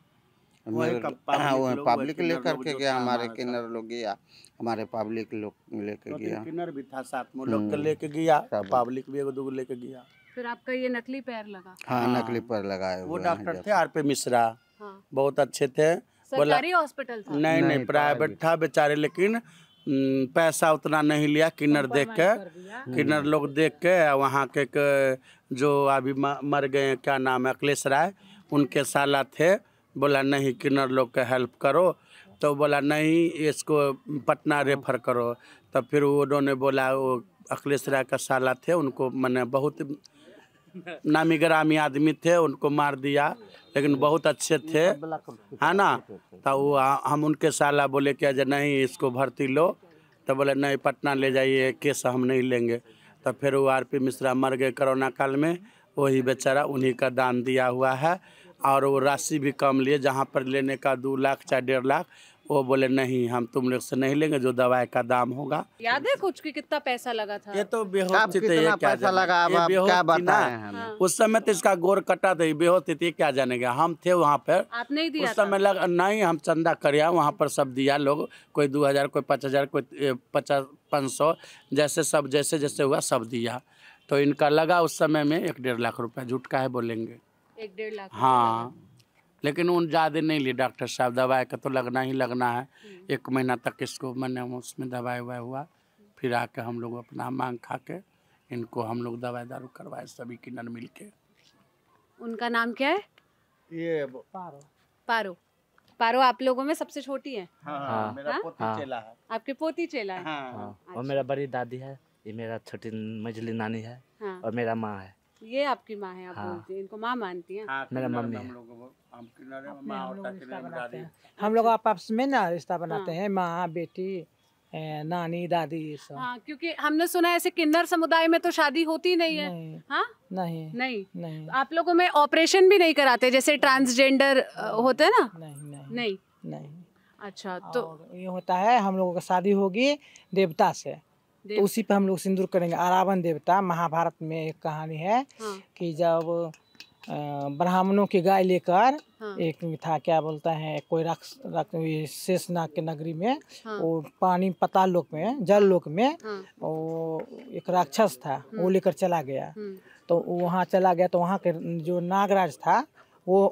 S5: हाँ वो पब्लिक लेकर के गया हमारे किन्नर लोग गया हमारे पब्लिक लोग लेके तो गया किन्नर
S3: भी था साथ में लोग तो हम्म। लेके गया पब्लिक भी एक दो लेके गया
S4: फिर आपका ये नकली पैर लगा
S3: हाँ, हाँ। नकली पैर लगाए वो डॉक्टर थे आर पे मिश्रा हाँ। बहुत अच्छे थे सरकारी
S4: हॉस्पिटल था नहीं नहीं
S3: प्राइवेट था बेचारे लेकिन पैसा उतना नहीं लिया किन्नर देख के किन्नर हम्म। लोग देख के वहाँ के, जो अभी मर गए क्या नाम है अखिलेश राय उनके साला थे बोला नहीं किन्नर लोग के हेल्प करो तो बोला नहीं इसको पटना हाँ। रेफर करो तो फिर उन्होंने बोला वो अखिलेश राय का साला थे उनको मैंने बहुत नामी ग्रामी आदमी थे उनको मार दिया लेकिन बहुत अच्छे थे है हाँ ना तो वो हम उनके साला बोले क्या जो नहीं इसको भर्ती लो तो बोले नहीं पटना ले जाइए केस हम नहीं लेंगे तो फिर वो आर पी मिश्रा मर गए कोरोना काल में वही बेचारा उन्हीं का दान दिया हुआ है और वो राशि भी कम लिए जहाँ पर लेने का दो लाख चाहे डेढ़ लाख वो बोले नहीं हम तुम लोग से नहीं लेंगे जो दवाई का दाम होगा
S4: याद है कुछ की कितना पैसा लगा था ये तो बेहोश
S3: तो पैसा लगा अब आप क्या बताएं हाँ। उस समय तो इसका गोर कटा था बेहोश स्थिति तो क्या जानेगा हम थे वहाँ पर आपने ही दिया उस समय लग नहीं हम चंदा करिया वहाँ पर सब दिया लोग कोई दो हजार कोई पाँच हजार कोई पचास पाँच सौ जैसे सब जैसे जैसे हुआ सब दिया तो इनका लगा उस समय में एक डेढ़ लाख रुपया झूठ का है बोलेंगे एक डेढ़ लाख हाँ लेकिन उन ज़्यादा नहीं ली डॉक्टर साहब दवाई का तो लगना ही लगना है एक महीना तक इसको मैंने उसमें दवाई ववाई हुआ फिर आके हम लोग अपना मांग खा के इनको हम लोग दवाई दारू करवाए सभी किन्नर मिल के
S4: उनका नाम क्या है
S6: ये
S3: पारो
S4: पारो पारो आप लोगों में सबसे छोटी है
S3: हाँ, हाँ, मेरा हाँ? पोती हाँ, चेला
S6: है
S4: आपके पोती चेला है हाँ,
S6: हाँ, और मेरा बड़ी दादी है ये मेरा छोटी मझली नानी है हाँ, और मेरा माँ है
S4: ये आपकी माँ है आप हाँ। बोलते हैं इनको माँ मानती है हाँ, मेरा
S6: मम्मी हम लोग हम लोग आपस में ना रिश्ता बनाते
S2: हाँ। हैं माँ बेटी नानी दादी सब
S4: हाँ, क्योंकि हमने सुना है ऐसे किन्नर समुदाय में तो शादी होती नहीं है नहीं नहीं नहीं नहीं आप लोगों में ऑपरेशन भी नहीं कराते जैसे ट्रांसजेंडर
S2: होते हैं ना नहीं
S4: नहीं नहीं नहीं अच्छा
S2: तो ये होता है हम लोगों का शादी होगी देवता से तो उसी पे हम लोग सिंदूर करेंगे अरावन देवता महाभारत में एक कहानी है हाँ। कि जब ब्राह्मणों की गाय लेकर हाँ। एक था क्या बोलता है कोई रक्स रक शेष नाग के नगरी में हाँ। वो पानी पताल लोक में जल लोक में हाँ। वो एक राक्षस था वो हाँ। लेकर चला गया हाँ। तो वहाँ चला गया तो वहाँ के जो नागराज था वो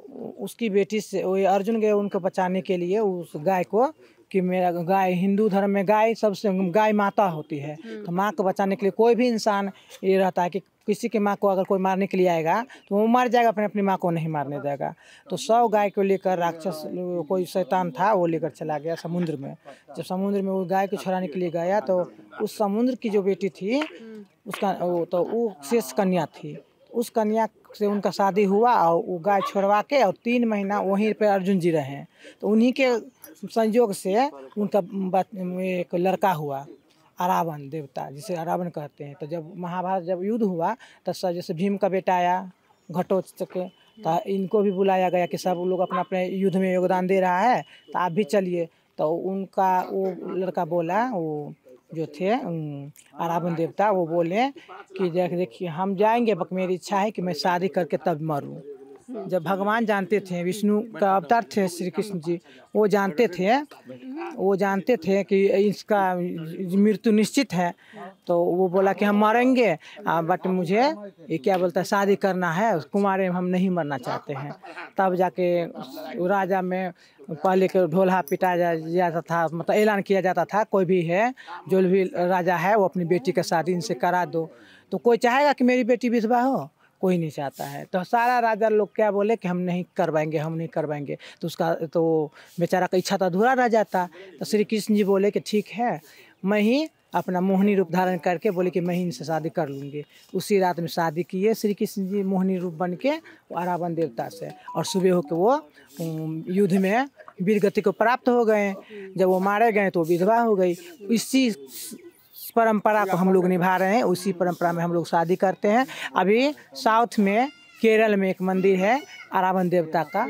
S2: उसकी बेटी से वो अर्जुन गए उनको बचाने के लिए उस गाय को कि मेरा गाय हिंदू धर्म में गाय सबसे गाय माता होती है हम्म। तो माँ को बचाने के लिए कोई भी इंसान ये रहता है कि किसी की माँ को अगर कोई मारने के लिए आएगा तो वो मर जाएगा अपने अपनी माँ को नहीं मारने देगा तो सौ गाय को लेकर राक्षस कोई शैतान था वो लेकर चला गया समुद्र में जब समुद्र में वो गाय को छुड़ाने के लिए गया तो उस समुद्र की जो बेटी थी हम्म। उसका वो तो वो शेष कन्या थी उस कन्या से उनका शादी हुआ और वो गाय छोड़वा के और तीन महीना वहीं पर अर्जुन जी रहे तो उन्हीं के संयोग से उनका एक लड़का हुआ अरावन देवता जिसे अरावण कहते हैं तो जब महाभारत जब युद्ध हुआ तो सब जैसे भीम का बेटा आया घटोत्सक तो इनको भी बुलाया गया कि सब लोग अपना अपने युद्ध में योगदान दे रहा है तो आप भी चलिए तो उनका वो लड़का बोला वो जो थे अरावन देवता वो बोले कि देख देखिए हम जाएंगे बक मेरी इच्छा है कि मैं शादी करके तब मरूँ जब भगवान जानते थे विष्णु का अवतार थे श्री कृष्ण जी वो जानते थे वो जानते थे कि इसका मृत्यु निश्चित है तो वो बोला कि हम मरेंगे बट मुझे ये क्या बोलता है शादी करना है कुमारे हम नहीं मरना चाहते हैं तब जाके राजा में पहले के ढोलहा पिटा जाता था मतलब ऐलान किया जाता था कोई भी है जो भी राजा है वो अपनी बेटी के शादी इनसे करा दो तो कोई चाहेगा कि मेरी बेटी विधवा हो कोई नहीं चाहता है तो सारा राजा लोग क्या बोले कि हम नहीं करवाएंगे हम नहीं करवाएंगे तो उसका तो बेचारा का इच्छा तो अधूरा रह जाता तो श्री कृष्ण जी बोले कि ठीक है मैं ही अपना मोहनी रूप धारण करके बोले कि मैं ही इनसे शादी कर लूँगी उसी रात में शादी किए श्री कृष्ण जी मोहनी रूप बन के आरावन देवता से और सुबह होकर वो युद्ध में वीरगति को प्राप्त हो गए जब वो मारे गए तो विधवा हो गई इसी परंपरा को हम लोग निभा रहे हैं उसी परंपरा में हम लोग शादी करते हैं अभी साउथ में केरल में एक मंदिर है आरावन देवता का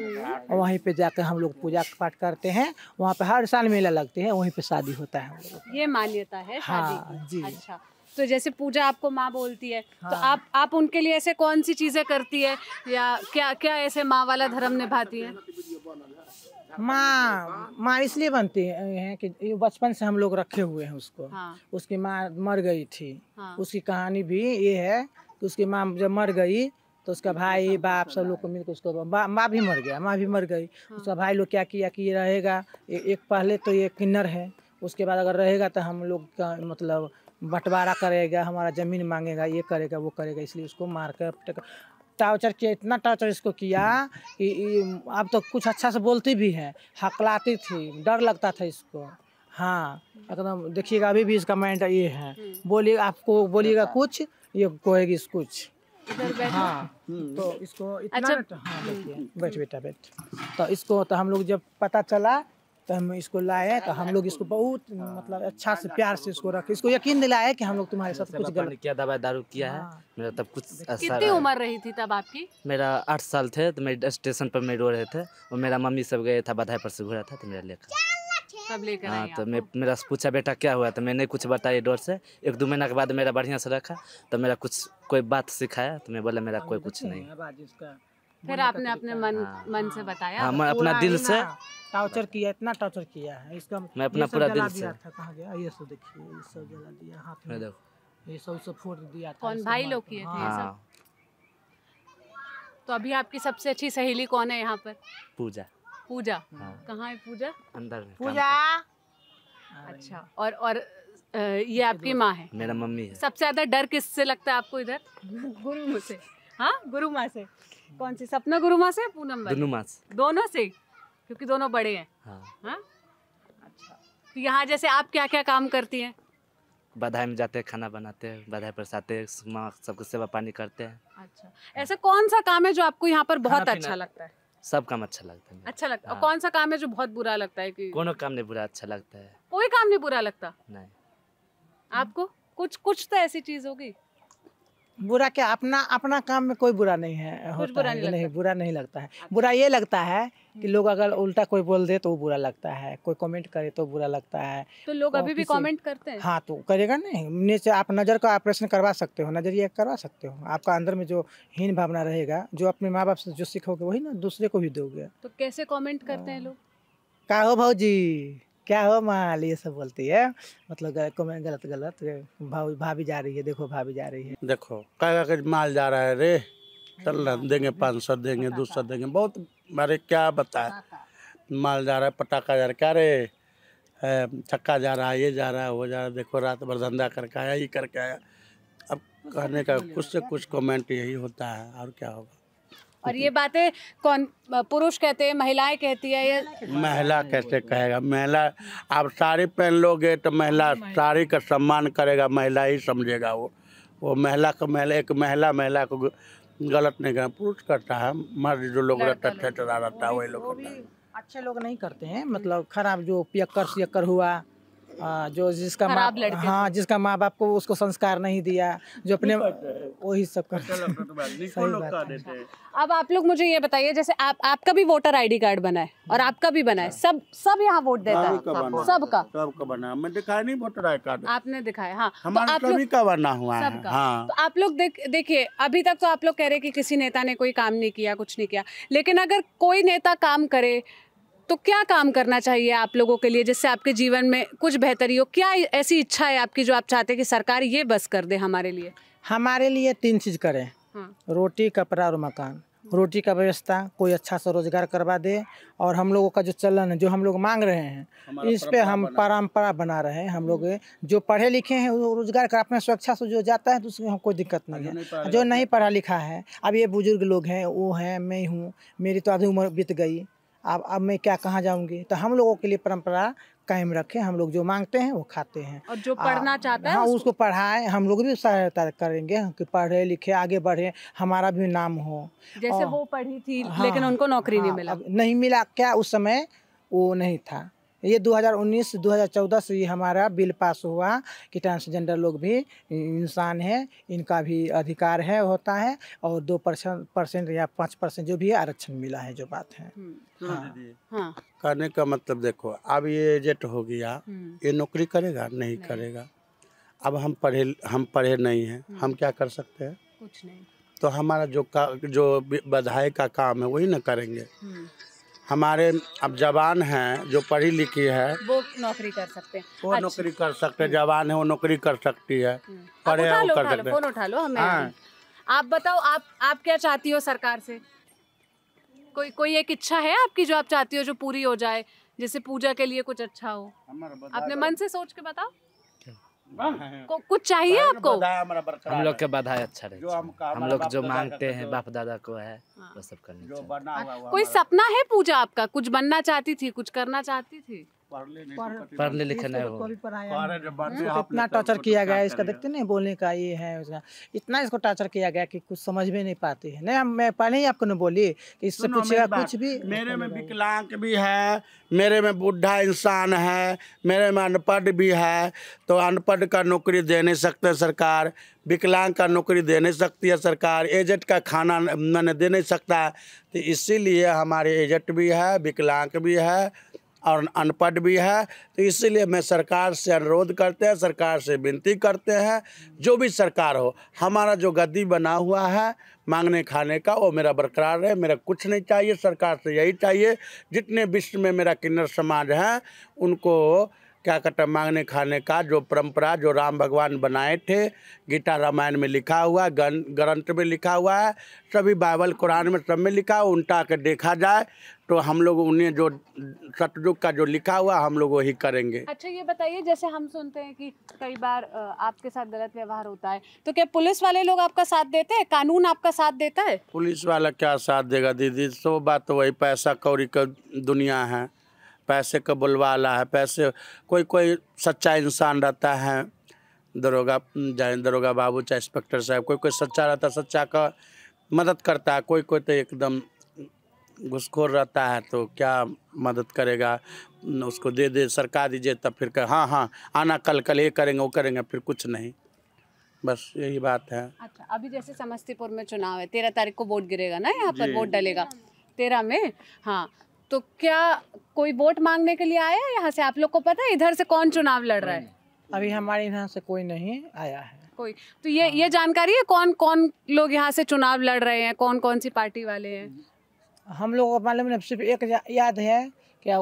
S2: वहीं पे जाकर हम लोग पूजा पाठ करते हैं वहाँ पे हर साल मेला लगते हैं वहीं पे शादी होता है
S4: ये मान्यता है हाँ जी अच्छा तो जैसे पूजा आपको माँ बोलती है तो हाँ। तो आप आप उनके लिए ऐसे कौन सी चीज़ें करती है या क्या क्या ऐसे माँ वाला धर्म निभाती है
S2: माँ माँ इसलिए बनती है कि बचपन से हम लोग रखे हुए हैं उसको हाँ। उसकी माँ मर गई थी हाँ। उसकी कहानी भी ये है कि उसकी माँ जब मर गई तो उसका भाई बाप सब लोग को मिलकर उसको माँ भी मर गया माँ भी मर गई हाँ। उसका भाई लोग क्या किया कि ये रहेगा ए, एक पहले तो ये किन्नर है उसके बाद अगर रहेगा तो हम लोग का मतलब बंटवारा करेगा हमारा ज़मीन मांगेगा ये करेगा वो करेगा इसलिए उसको मारकर टॉर्चर किया इतना टॉर्चर इसको किया कि अब तो कुछ अच्छा से बोलती भी है हकलाती थी डर लगता था इसको हाँ एकदम देखिएगा अभी भी इसका माइंड ये है हम्म। बोलिए आपको बोलिएगा कुछ ये कहेगी कुछ हाँ हम्म। तो इसको इतना अच्छा, हाँ, हम्म। बैठ बेटा बैठ तो इसको तो हम लोग जब पता चला तो हम इसको लाए तो हम लोग इसको बहुत मतलब हाँ। अच्छा से हाँ, प्यार से इसको रखे इसको यकीन दिलाया कि हम लोग तुम्हारे साथ कुछ गलत किया दवा दारू
S6: किया है हाँ। मेरा तब कुछ कितनी उम्र
S4: रही थी तब आपकी
S6: मेरा आठ साल थे तो मेरे स्टेशन पर मैं रो रहे थे और मेरा मम्मी सब गए था बधाई पर से घूरा था तो मेरा
S4: लेकर हाँ तो
S6: मैं मेरा पूछा बेटा क्या हुआ तो मैंने कुछ बताया डोर से एक दो महीना के बाद मेरा बढ़िया से रखा तो मेरा कुछ कोई बात सिखाया तो मैं बोला मेरा कोई तो कुछ नहीं
S4: फिर आपने अपने मन
S6: हाँ। मन से बताया हाँ, मैं तो अपना दिल से
S2: टॉर्चर किया इतना टॉर्चर किया है इसका मैं अपना पूरा दिल से कहाँ गया ये सब देखिए ये सब जला दिया हाथ में देखो ये सब सब फोड़ दिया था कौन भाई लोग किए थे
S4: हाँ। ये सब तो अभी आपकी सबसे अच्छी सहेली कौन है यहाँ पर पूजा पूजा हाँ। कहाँ है पूजा
S6: अंदर पूजा
S4: अच्छा और और ये आपकी माँ है मेरा मम्मी है सबसे ज्यादा डर किससे लगता है आपको इधर गुरु से हाँ गुरु माँ से कौन सी सपना मास है पूनम दोनों से दोनों से क्योंकि दोनों बड़े हैं हाँ हाँ अच्छा तो यहाँ जैसे आप क्या क्या काम करती हैं
S6: बधाई में जाते हैं खाना बनाते हैं बधाई परसाते माँ सबको सेवा पानी करते हैं
S4: अच्छा ऐसा कौन सा काम है जो आपको यहाँ पर बहुत अच्छा लगता है
S6: सब काम अच्छा लगता है अच्छा लगता है हाँ। कौन
S4: सा काम है जो बहुत बुरा लगता है कोनो
S6: काम नहीं बुरा अच्छा लगता है
S4: कोई काम नहीं बुरा लगता नहीं आपको कुछ कुछ तो ऐसी चीज होगी
S2: बुरा क्या अपना अपना काम में कोई बुरा नहीं है होता बुरा नहीं, नहीं बुरा नहीं लगता है अच्छा। बुरा ये लगता है कि हम्म। लोग अगर उल्टा कोई बोल दे तो वो बुरा लगता है कोई कमेंट करे तो बुरा लगता है
S4: तो लोग अभी भी कमेंट करते हैं हाँ
S2: तो करेगा नहीं नीचे आप नज़र का ऑपरेशन करवा सकते हो नज़रिया करवा सकते हो आपका अंदर में जो हीन भावना रहेगा जो अपने माँ बाप से जो सीखोगे वही ना दूसरे को भी दोगे
S4: तो कैसे कॉमेंट करते हैं हाँ। लोग
S2: का हो भाजी क्या हो माल ये सब बोलती है मतलब कमेंट गलत गलत भाभी जा रही है देखो भाभी जा रही है
S3: देखो कहेगा कि माल जा रहा है रे चल हाँ, देंगे हाँ, पाँच सौ देंगे दो सौ देंगे बहुत अरे क्या बताए माल जा रहा है पटाखा जा रहा है क्या रे छक्का जा रहा है ये जा रहा है वो जा रहा है देखो रात भर धंधा करके आया ये करके आया अब कहने का कुछ से कुछ कमेंट यही होता है और क्या होगा
S4: और ये बातें कौन पुरुष कहते हैं महिलाएं कहती है ये
S3: महिला कैसे कहेगा महिला आप साड़ी पहन लोगे तो महिला साड़ी का सम्मान करेगा महिला ही समझेगा वो वो महिला का महिला एक महिला महिला को गलत नहीं कहना पुरुष करता है मर्द जो लोग रहता है चला रहता है वही
S2: लोग अच्छे लोग नहीं करते हैं मतलब खराब जो पियक्कर सियक्कर हुआ जो जिसका माँ हाँ जिसका माँ बाप को उसको संस्कार नहीं दिया जो अपने वही सब करते कर तो
S4: अब आप लोग मुझे ये बताइए जैसे आप आपका भी वोटर आईडी कार्ड बना है और आपका भी बना है अच्छा। सब सब यहाँ वोट देता है सबका
S3: सबका बना है मैं दिखाया नहीं वोटर आई कार्ड आपने दिखाया हाँ तो हमारा सभी का बना हुआ है हाँ तो
S4: आप लोग देखिए अभी तक तो आप लोग कह रहे कि किसी नेता ने कोई काम नहीं किया कुछ नहीं किया लेकिन अगर कोई नेता काम करे तो क्या काम करना चाहिए आप लोगों के लिए जिससे आपके जीवन में कुछ बेहतरी हो क्या ऐसी इच्छा है आपकी जो आप चाहते हैं कि सरकार ये बस कर दे हमारे लिए
S2: हमारे लिए तीन चीज़ करें हाँ। रोटी कपड़ा और मकान रोटी का व्यवस्था कोई अच्छा सा रोजगार करवा दे और हम लोगों का जो चलन है जो हम लोग मांग रहे हैं इस पे हम परम्परा बना रहे हैं हम लोग जो पढ़े लिखे हैं वो रोजगार कर अपने सुरक्षा से जो जाता है तो उसमें हम कोई दिक्कत नहीं है जो नहीं पढ़ा लिखा है अब ये बुजुर्ग लोग हैं वो हैं मैं हूँ मेरी तो आधी उम्र बीत गई अब अब मैं क्या कहाँ जाऊँगी तो हम लोगों के लिए परंपरा कायम रखें हम लोग जो मांगते हैं वो खाते हैं और
S4: जो पढ़ना चाहता है हाँ उसको, उसको
S2: पढ़ाएं हम लोग भी सहायता करेंगे कि पढ़े लिखे आगे बढ़े हमारा भी नाम हो जैसे वो
S4: पढ़ी थी हाँ, लेकिन उनको नौकरी हाँ, नहीं मिला
S2: नहीं मिला क्या उस समय वो नहीं था ये 2019-2014 से ये हमारा बिल पास हुआ कि ट्रांसजेंडर लोग भी इंसान हैं इनका भी अधिकार है होता है और दो परसेंट परसेंट या पाँच परसेंट जो भी आरक्षण मिला है जो बात है हम्म, हाँ, हाँ।, हाँ।
S3: करने का मतलब देखो अब ये एजेंट हो गया हम्म। ये नौकरी करेगा नहीं, नहीं करेगा अब हम पढ़े हम पढ़े नहीं हैं हम्म। हम क्या कर सकते हैं कुछ नहीं तो हमारा जो का जो बधाई का काम है वही ना करेंगे हमारे अब जवान हैं जो पढ़ी लिखी है
S4: वो नौकरी कर सकते हैं वो अच्छा। नौकरी कर
S3: सकते हैं जवान है वो नौकरी कर सकती है हम्म। पढ़े वो कर सकते फोन उठा
S4: लो हमें हाँ। आप बताओ आप आप क्या चाहती हो सरकार से कोई कोई एक इच्छा है आपकी जो आप चाहती हो जो पूरी हो जाए जैसे पूजा के लिए कुछ अच्छा हो अपने मन से सोच के बताओ हाँ, हाँ, हाँ। कुछ चाहिए आपको हम लोग
S6: के बधाई अच्छा रहे हम लोग जो मांगते हैं बाप दादा को है वो सब करना
S4: कोई सपना है पूजा आपका कुछ बनना चाहती थी कुछ करना चाहती थी
S2: पढ़ने लिखे नहीं तो हो तो इतना टॉर्चर तो किया गया इसका देखते नहीं बोलने का ये है उसका इतना इसको टॉर्चर किया गया कि कुछ समझ में नहीं पाती है नहीं मैं पहले ही आपको बोली कि इससे पूछेगा कुछ भी
S3: मेरे में विकलांग भी है मेरे में बूढ़ा इंसान है मेरे में अनपढ़ भी है तो अनपढ़ का नौकरी दे नहीं सकते सरकार विकलांग का नौकरी दे नहीं सकती है सरकार एजेंट का खाना मैंने दे नहीं सकता तो इसीलिए हमारे एजेंट भी है विकलांग भी है और अनपढ़ भी है तो इसीलिए मैं सरकार से अनुरोध करते हैं सरकार से विनती करते हैं जो भी सरकार हो हमारा जो गद्दी बना हुआ है मांगने खाने का वो मेरा बरकरार रहे मेरा कुछ नहीं चाहिए सरकार से यही चाहिए जितने विश्व में मेरा किन्नर समाज है उनको क्या कहते मांगने खाने का जो परंपरा जो राम भगवान बनाए थे गीता रामायण में लिखा हुआ गं ग्रंथ में लिखा हुआ है सभी बाइबल कुरान में सब में लिखा हुआ उनटा के देखा जाए तो हम लोग उन्हें जो सतयुग का जो लिखा हुआ हम लोग वही करेंगे
S6: अच्छा
S4: ये बताइए जैसे हम सुनते हैं कि कई बार आपके साथ गलत व्यवहार होता है तो क्या पुलिस वाले लोग आपका साथ देते हैं कानून आपका साथ देता है
S3: पुलिस वाला क्या साथ देगा दीदी सो बात तो वही पैसा कौड़ी का दुनिया है पैसे का बुलवाला है पैसे कोई कोई सच्चा इंसान रहता है दरोगा चाहे दरोगा बाबू चाहे इंस्पेक्टर साहब कोई कोई सच्चा रहता है सच्चा का मदद करता है कोई कोई तो एकदम घुसखोर रहता है तो क्या मदद करेगा उसको दे दे सरकार दीजिए तब फिर कर हाँ हाँ आना कल कल ये करेंगे वो करेंगे फिर कुछ नहीं बस यही बात है
S4: अच्छा अभी जैसे समस्तीपुर में चुनाव है तेरह तारीख को वोट गिरेगा ना यहाँ पर वोट डलेगा तेरह में हाँ तो क्या कोई वोट मांगने के लिए आया यहाँ से आप लोग को पता है इधर से
S2: कौन चुनाव लड़ रहा है अभी हमारे यहाँ से कोई नहीं आया है
S4: कोई तो ये ये जानकारी है कौन कौन लोग यहाँ से चुनाव लड़ रहे हैं कौन कौन सी पार्टी वाले हैं
S2: हम लोग को मालूम सिर्फ एक याद है क्या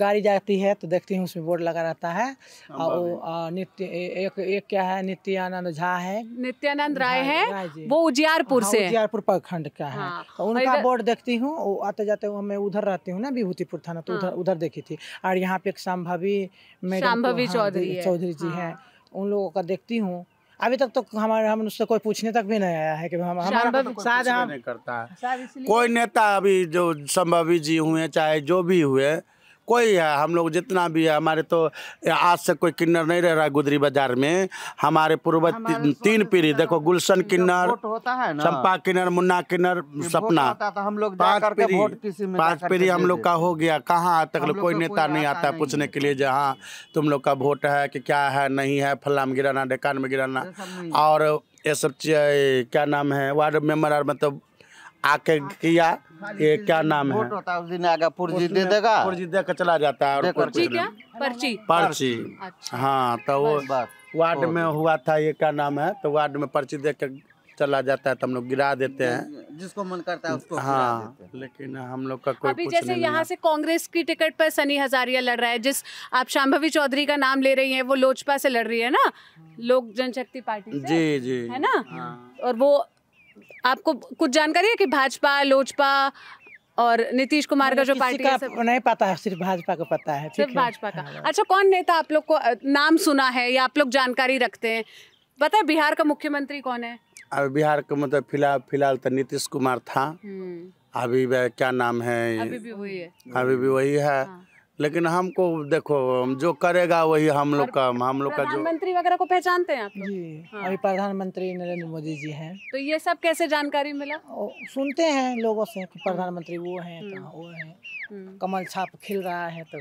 S2: गाड़ी जाती है तो देखती हूँ उसमें बोर्ड लगा रहता है हाँ, और नित्य एक एक क्या है नित्यानंद झा है नित्यानंद राय है वो उजियारपुर हाँ, से उजियारपुर प्रखंड का है हाँ, तो उनका बोर्ड देखती हूँ आते जाते मैं उधर रहती हूँ ना विभूतिपुर थाना तो उधर उधर देखी थी और यहाँ पे एक संभवी मैडम चौधरी चौधरी जी है उन लोगों का देखती हूँ अभी तक तो हमारे हम उससे कोई पूछने तक भी नहीं आया है कि हम हमारा मतलब शायद नहीं करता है कोई
S3: नेता अभी जो संभावी जी हुए चाहे जो भी हुए कोई है हम लोग जितना भी है हमारे तो आज से कोई किन्नर नहीं रह रहा है गुदरी बाजार में हमारे पूर्व तीन पीढ़ी देखो गुलशन किन्नर
S5: चंपा
S3: किन्नर मुन्ना किन्नर सपना
S5: हम लोग पांच पीढ़ी पांच पीढ़ी हम लोग का
S3: हो गया कहाँ तक कोई तो नेता नहीं आता है पूछने के लिए जहाँ तुम लोग का वोट है कि क्या है नहीं है फल्ला में गिराना डेकान में गिराना और ये सब क्या नाम है वार्ड मेम्बर मतलब आके किया ये क्या नाम है तो
S5: उस दिन आगे पुर्जी दे देगा पुर्जी
S3: दे चला जाता है और पर्ची क्या
S5: पर्ची पर्ची
S3: अच्छा। हाँ तो वो वार्ड में हुआ था ये क्या नाम है तो वार्ड में पर्ची दे चला जाता है तो हम लोग गिरा देते हैं
S5: जिसको मन करता है
S3: उसको हाँ लेकिन हम लोग का कोई अभी जैसे यहाँ से
S4: कांग्रेस की टिकट पर सनी हजारिया लड़ रहा है जिस आप शाम्भवी चौधरी का नाम ले रही हैं वो लोजपा से लड़ रही है ना लोक जनशक्ति पार्टी से जी जी है ना हाँ। और वो आपको कुछ जानकारी है कि भाजपा लोजपा और नीतीश कुमार का जो पार्टी का सब...
S2: नहीं पता है सिर्फ भाजपा को पता है सिर्फ भाजपा
S4: का हाँ। अच्छा कौन नेता आप लोग को नाम सुना है या आप लोग जानकारी रखते हैं पता है बिहार का मुख्यमंत्री कौन है
S3: अभी बिहार का मतलब फिलहाल फिलहाल तो नीतीश कुमार था हम्म। अभी क्या नाम है अभी भी वही है अभी भी वही है हाँ। लेकिन हमको देखो जो करेगा वही हम लोग का हम लोग का जो
S2: मंत्री वगैरह को पहचानते हैं आप जी हाँ। अभी प्रधानमंत्री नरेंद्र मोदी जी हैं
S4: तो ये सब कैसे जानकारी मिला ओ,
S2: सुनते हैं लोगों से हाँ। प्रधानमंत्री वो हैं तो हम्म। वो हैं हम्म। कमल छाप खिल रहा है तो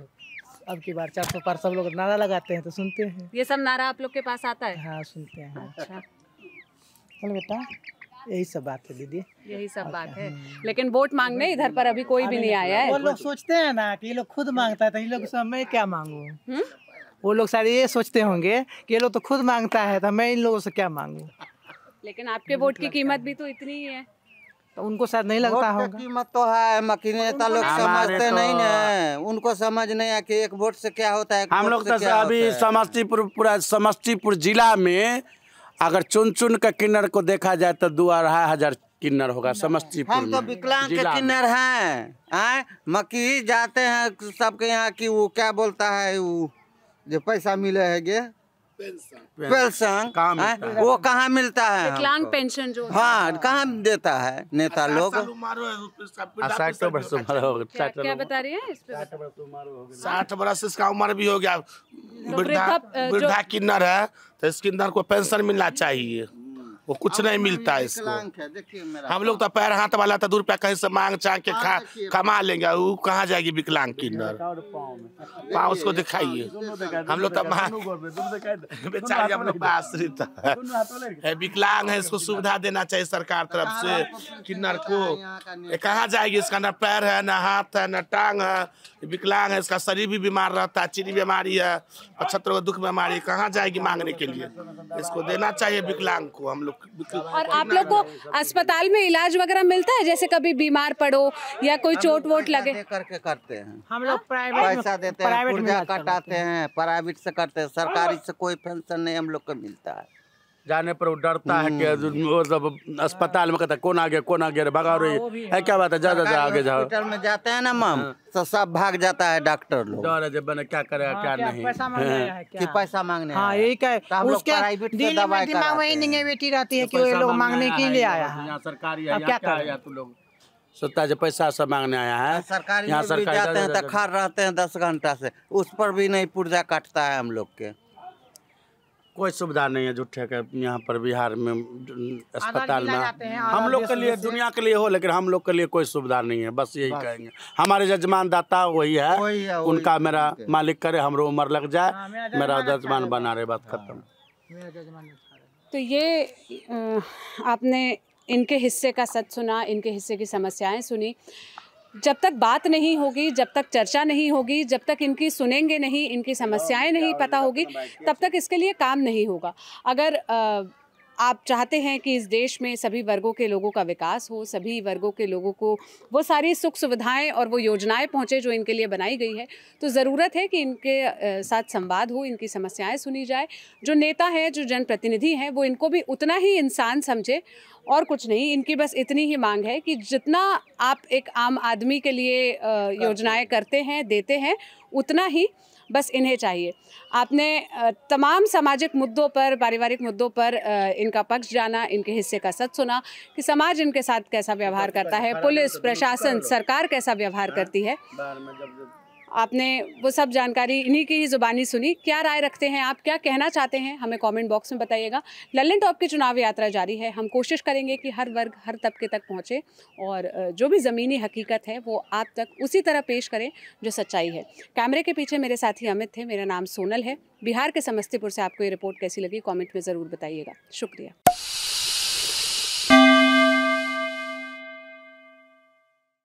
S2: अब की बार चार सौ पार सब लोग नारा लगाते हैं तो सुनते हैं
S4: ये सब नारा आप लोग के पास आता है
S2: हाँ सुनते हैं अच्छा बेटा यही सब बात है दीदी
S4: यही सब अच्छा, बात है हम्म। लेकिन वोट मांगने इधर पर अभी कोई भी नहीं आया है वो लोग
S2: सोचते हैं ना कि ये लोग खुद मांगता है तो ये लोग मैं क्या मांगू हम्म? वो लोग शायद ये सोचते होंगे कि ये लोग तो खुद मांगता है तो मैं इन लोगों से क्या मांगू
S4: लेकिन आपके वोट की कीमत भी तो इतनी ही है तो उनको शायद नहीं लगता होगा कीमत तो है मकी नेता
S5: लोग समझते तो... नहीं ना उनको समझ नहीं है कि एक वोट से क्या होता है हम लोग तो अभी
S3: समस्तीपुर पूरा समस्तीपुर जिला में अगर चुन चुन के किन्नर को देखा जाए तो दो अढ़ाई हजार किन्नर होगा समस्तीपुर हम तो विकलांग के किन्नर हैं
S5: आए मकी जाते हैं सबके यहाँ की वो क्या बोलता है वो जो पैसा मिले है गे
S1: पेंशन
S5: काम हाँ? वो कहाँ मिलता है विकलांग
S3: पेंशन जो हाँ कहाँ देता है नेता लोग तो क्या बता रही है साठ बरस इसका उम्र भी हो गया तो
S1: वृद्धा किन्नर है तो इस किन्नर को पेंशन मिलना चाहिए वो कुछ नहीं मिलता है इसको
S3: हम लोग तो पैर हाथ वाला
S1: था दो रुपया कहीं से मांग चांग के खा कमा लेंगे वो कहाँ जाएगी विकलांग किन्नर
S3: पाँव उसको दिखाइए हम लोग तो बेचारी हम लोग आश्रित
S1: है विकलांग है इसको सुविधा देना चाहिए सरकार तरफ से किन्नर को कहाँ जाएगी इसका न पैर है न हाथ है न टांग है विकलांग है इसका शरीर भी बीमार रहता है चीनी बीमारी है पचहत्तर दुख बीमारी कहाँ जाएगी मांगने के लिए इसको देना चाहिए विकलांग को हम लोग और
S4: आप लोग को अस्पताल में इलाज वगैरह मिलता है जैसे कभी बीमार पड़ो या कोई चोट वोट लगे
S5: करके करते हैं हम लोग हाँ? प्राइवेट पैसा देते हैं कटाते हैं प्राइवेट से करते हैं सरकारी हाँ। से कोई पेंशन नहीं हम लोग को मिलता है
S3: जाने पर वो डरता है कि हम्म। वो सब अस्पताल में कहता कौन आ गया कौन आ गया भगा रही है क्या बात है जा जा जा आगे जाओ हॉस्पिटल में जाते हैं ना मम हाँ। तो सब भाग जाता है डॉक्टर लोग डर है जब क्या करेगा हाँ, क्या नहीं पैसा हाँ। कि
S5: पैसा मांगने हाँ यही क्या तो उसके दिमाग में ही निगेटिविटी रहती है तो की लोग मांगने के लिए आया
S3: तो सरकारी क्या कर सोता जो पैसा सब मांगने आया है
S5: सरकारी यहाँ सरकारी जाते हैं तो खा रहते हैं दस घंटा से उस पर भी नहीं पुर्जा काटता है हम लोग
S3: के कोई सुविधा नहीं है झूठे के यहाँ पर बिहार में हम्म, अस्पताल में हम लोग के लिए दुनिया के लिए हो लेकिन हम लोग के लिए कोई सुविधा नहीं है बस यही कहेंगे हमारे जजमान दाता वही है, वही है वही उनका मेरा मालिक करे हमरो उम्र लग जाए हाँ, मेरा जजमान बना रहे बात हाँ। खत्म
S4: तो ये आपने इनके हिस्से का सच सुना इनके हिस्से की समस्याएं सुनी जब तक बात नहीं होगी जब तक चर्चा नहीं होगी जब तक इनकी सुनेंगे नहीं इनकी समस्याएं नहीं पता होगी तब तक इसके लिए काम नहीं होगा अगर आ, आप चाहते हैं कि इस देश में सभी वर्गों के लोगों का विकास हो सभी वर्गों के लोगों को वो सारी सुख सुविधाएं और वो योजनाएं पहुंचे जो इनके लिए बनाई गई है तो ज़रूरत है कि इनके साथ संवाद हो इनकी समस्याएं सुनी जाए जो नेता हैं जो जनप्रतिनिधि हैं वो इनको भी उतना ही इंसान समझे और कुछ नहीं इनकी बस इतनी ही मांग है कि जितना आप एक आम आदमी के लिए योजनाएँ करते हैं देते हैं उतना ही बस इन्हें चाहिए आपने तमाम सामाजिक मुद्दों पर पारिवारिक मुद्दों पर इनका पक्ष जाना इनके हिस्से का सच सुना कि समाज इनके साथ कैसा व्यवहार करता अच्छा है पुलिस अच्छा प्रशासन सरकार कैसा व्यवहार हाँ? करती है आपने वो सब जानकारी इन्हीं की ही ज़ुबानी सुनी क्या राय रखते हैं आप क्या कहना चाहते हैं हमें कमेंट बॉक्स में बताइएगा लल्लन टॉप की चुनाव यात्रा जारी है हम कोशिश करेंगे कि हर वर्ग हर तबके तक पहुँचे और जो भी ज़मीनी हकीकत है वो आप तक उसी तरह पेश करें जो सच्चाई है कैमरे के पीछे मेरे साथी अमित थे मेरा नाम सोनल है बिहार के समस्तीपुर से आपको ये रिपोर्ट कैसी लगी कॉमेंट में ज़रूर बताइएगा शुक्रिया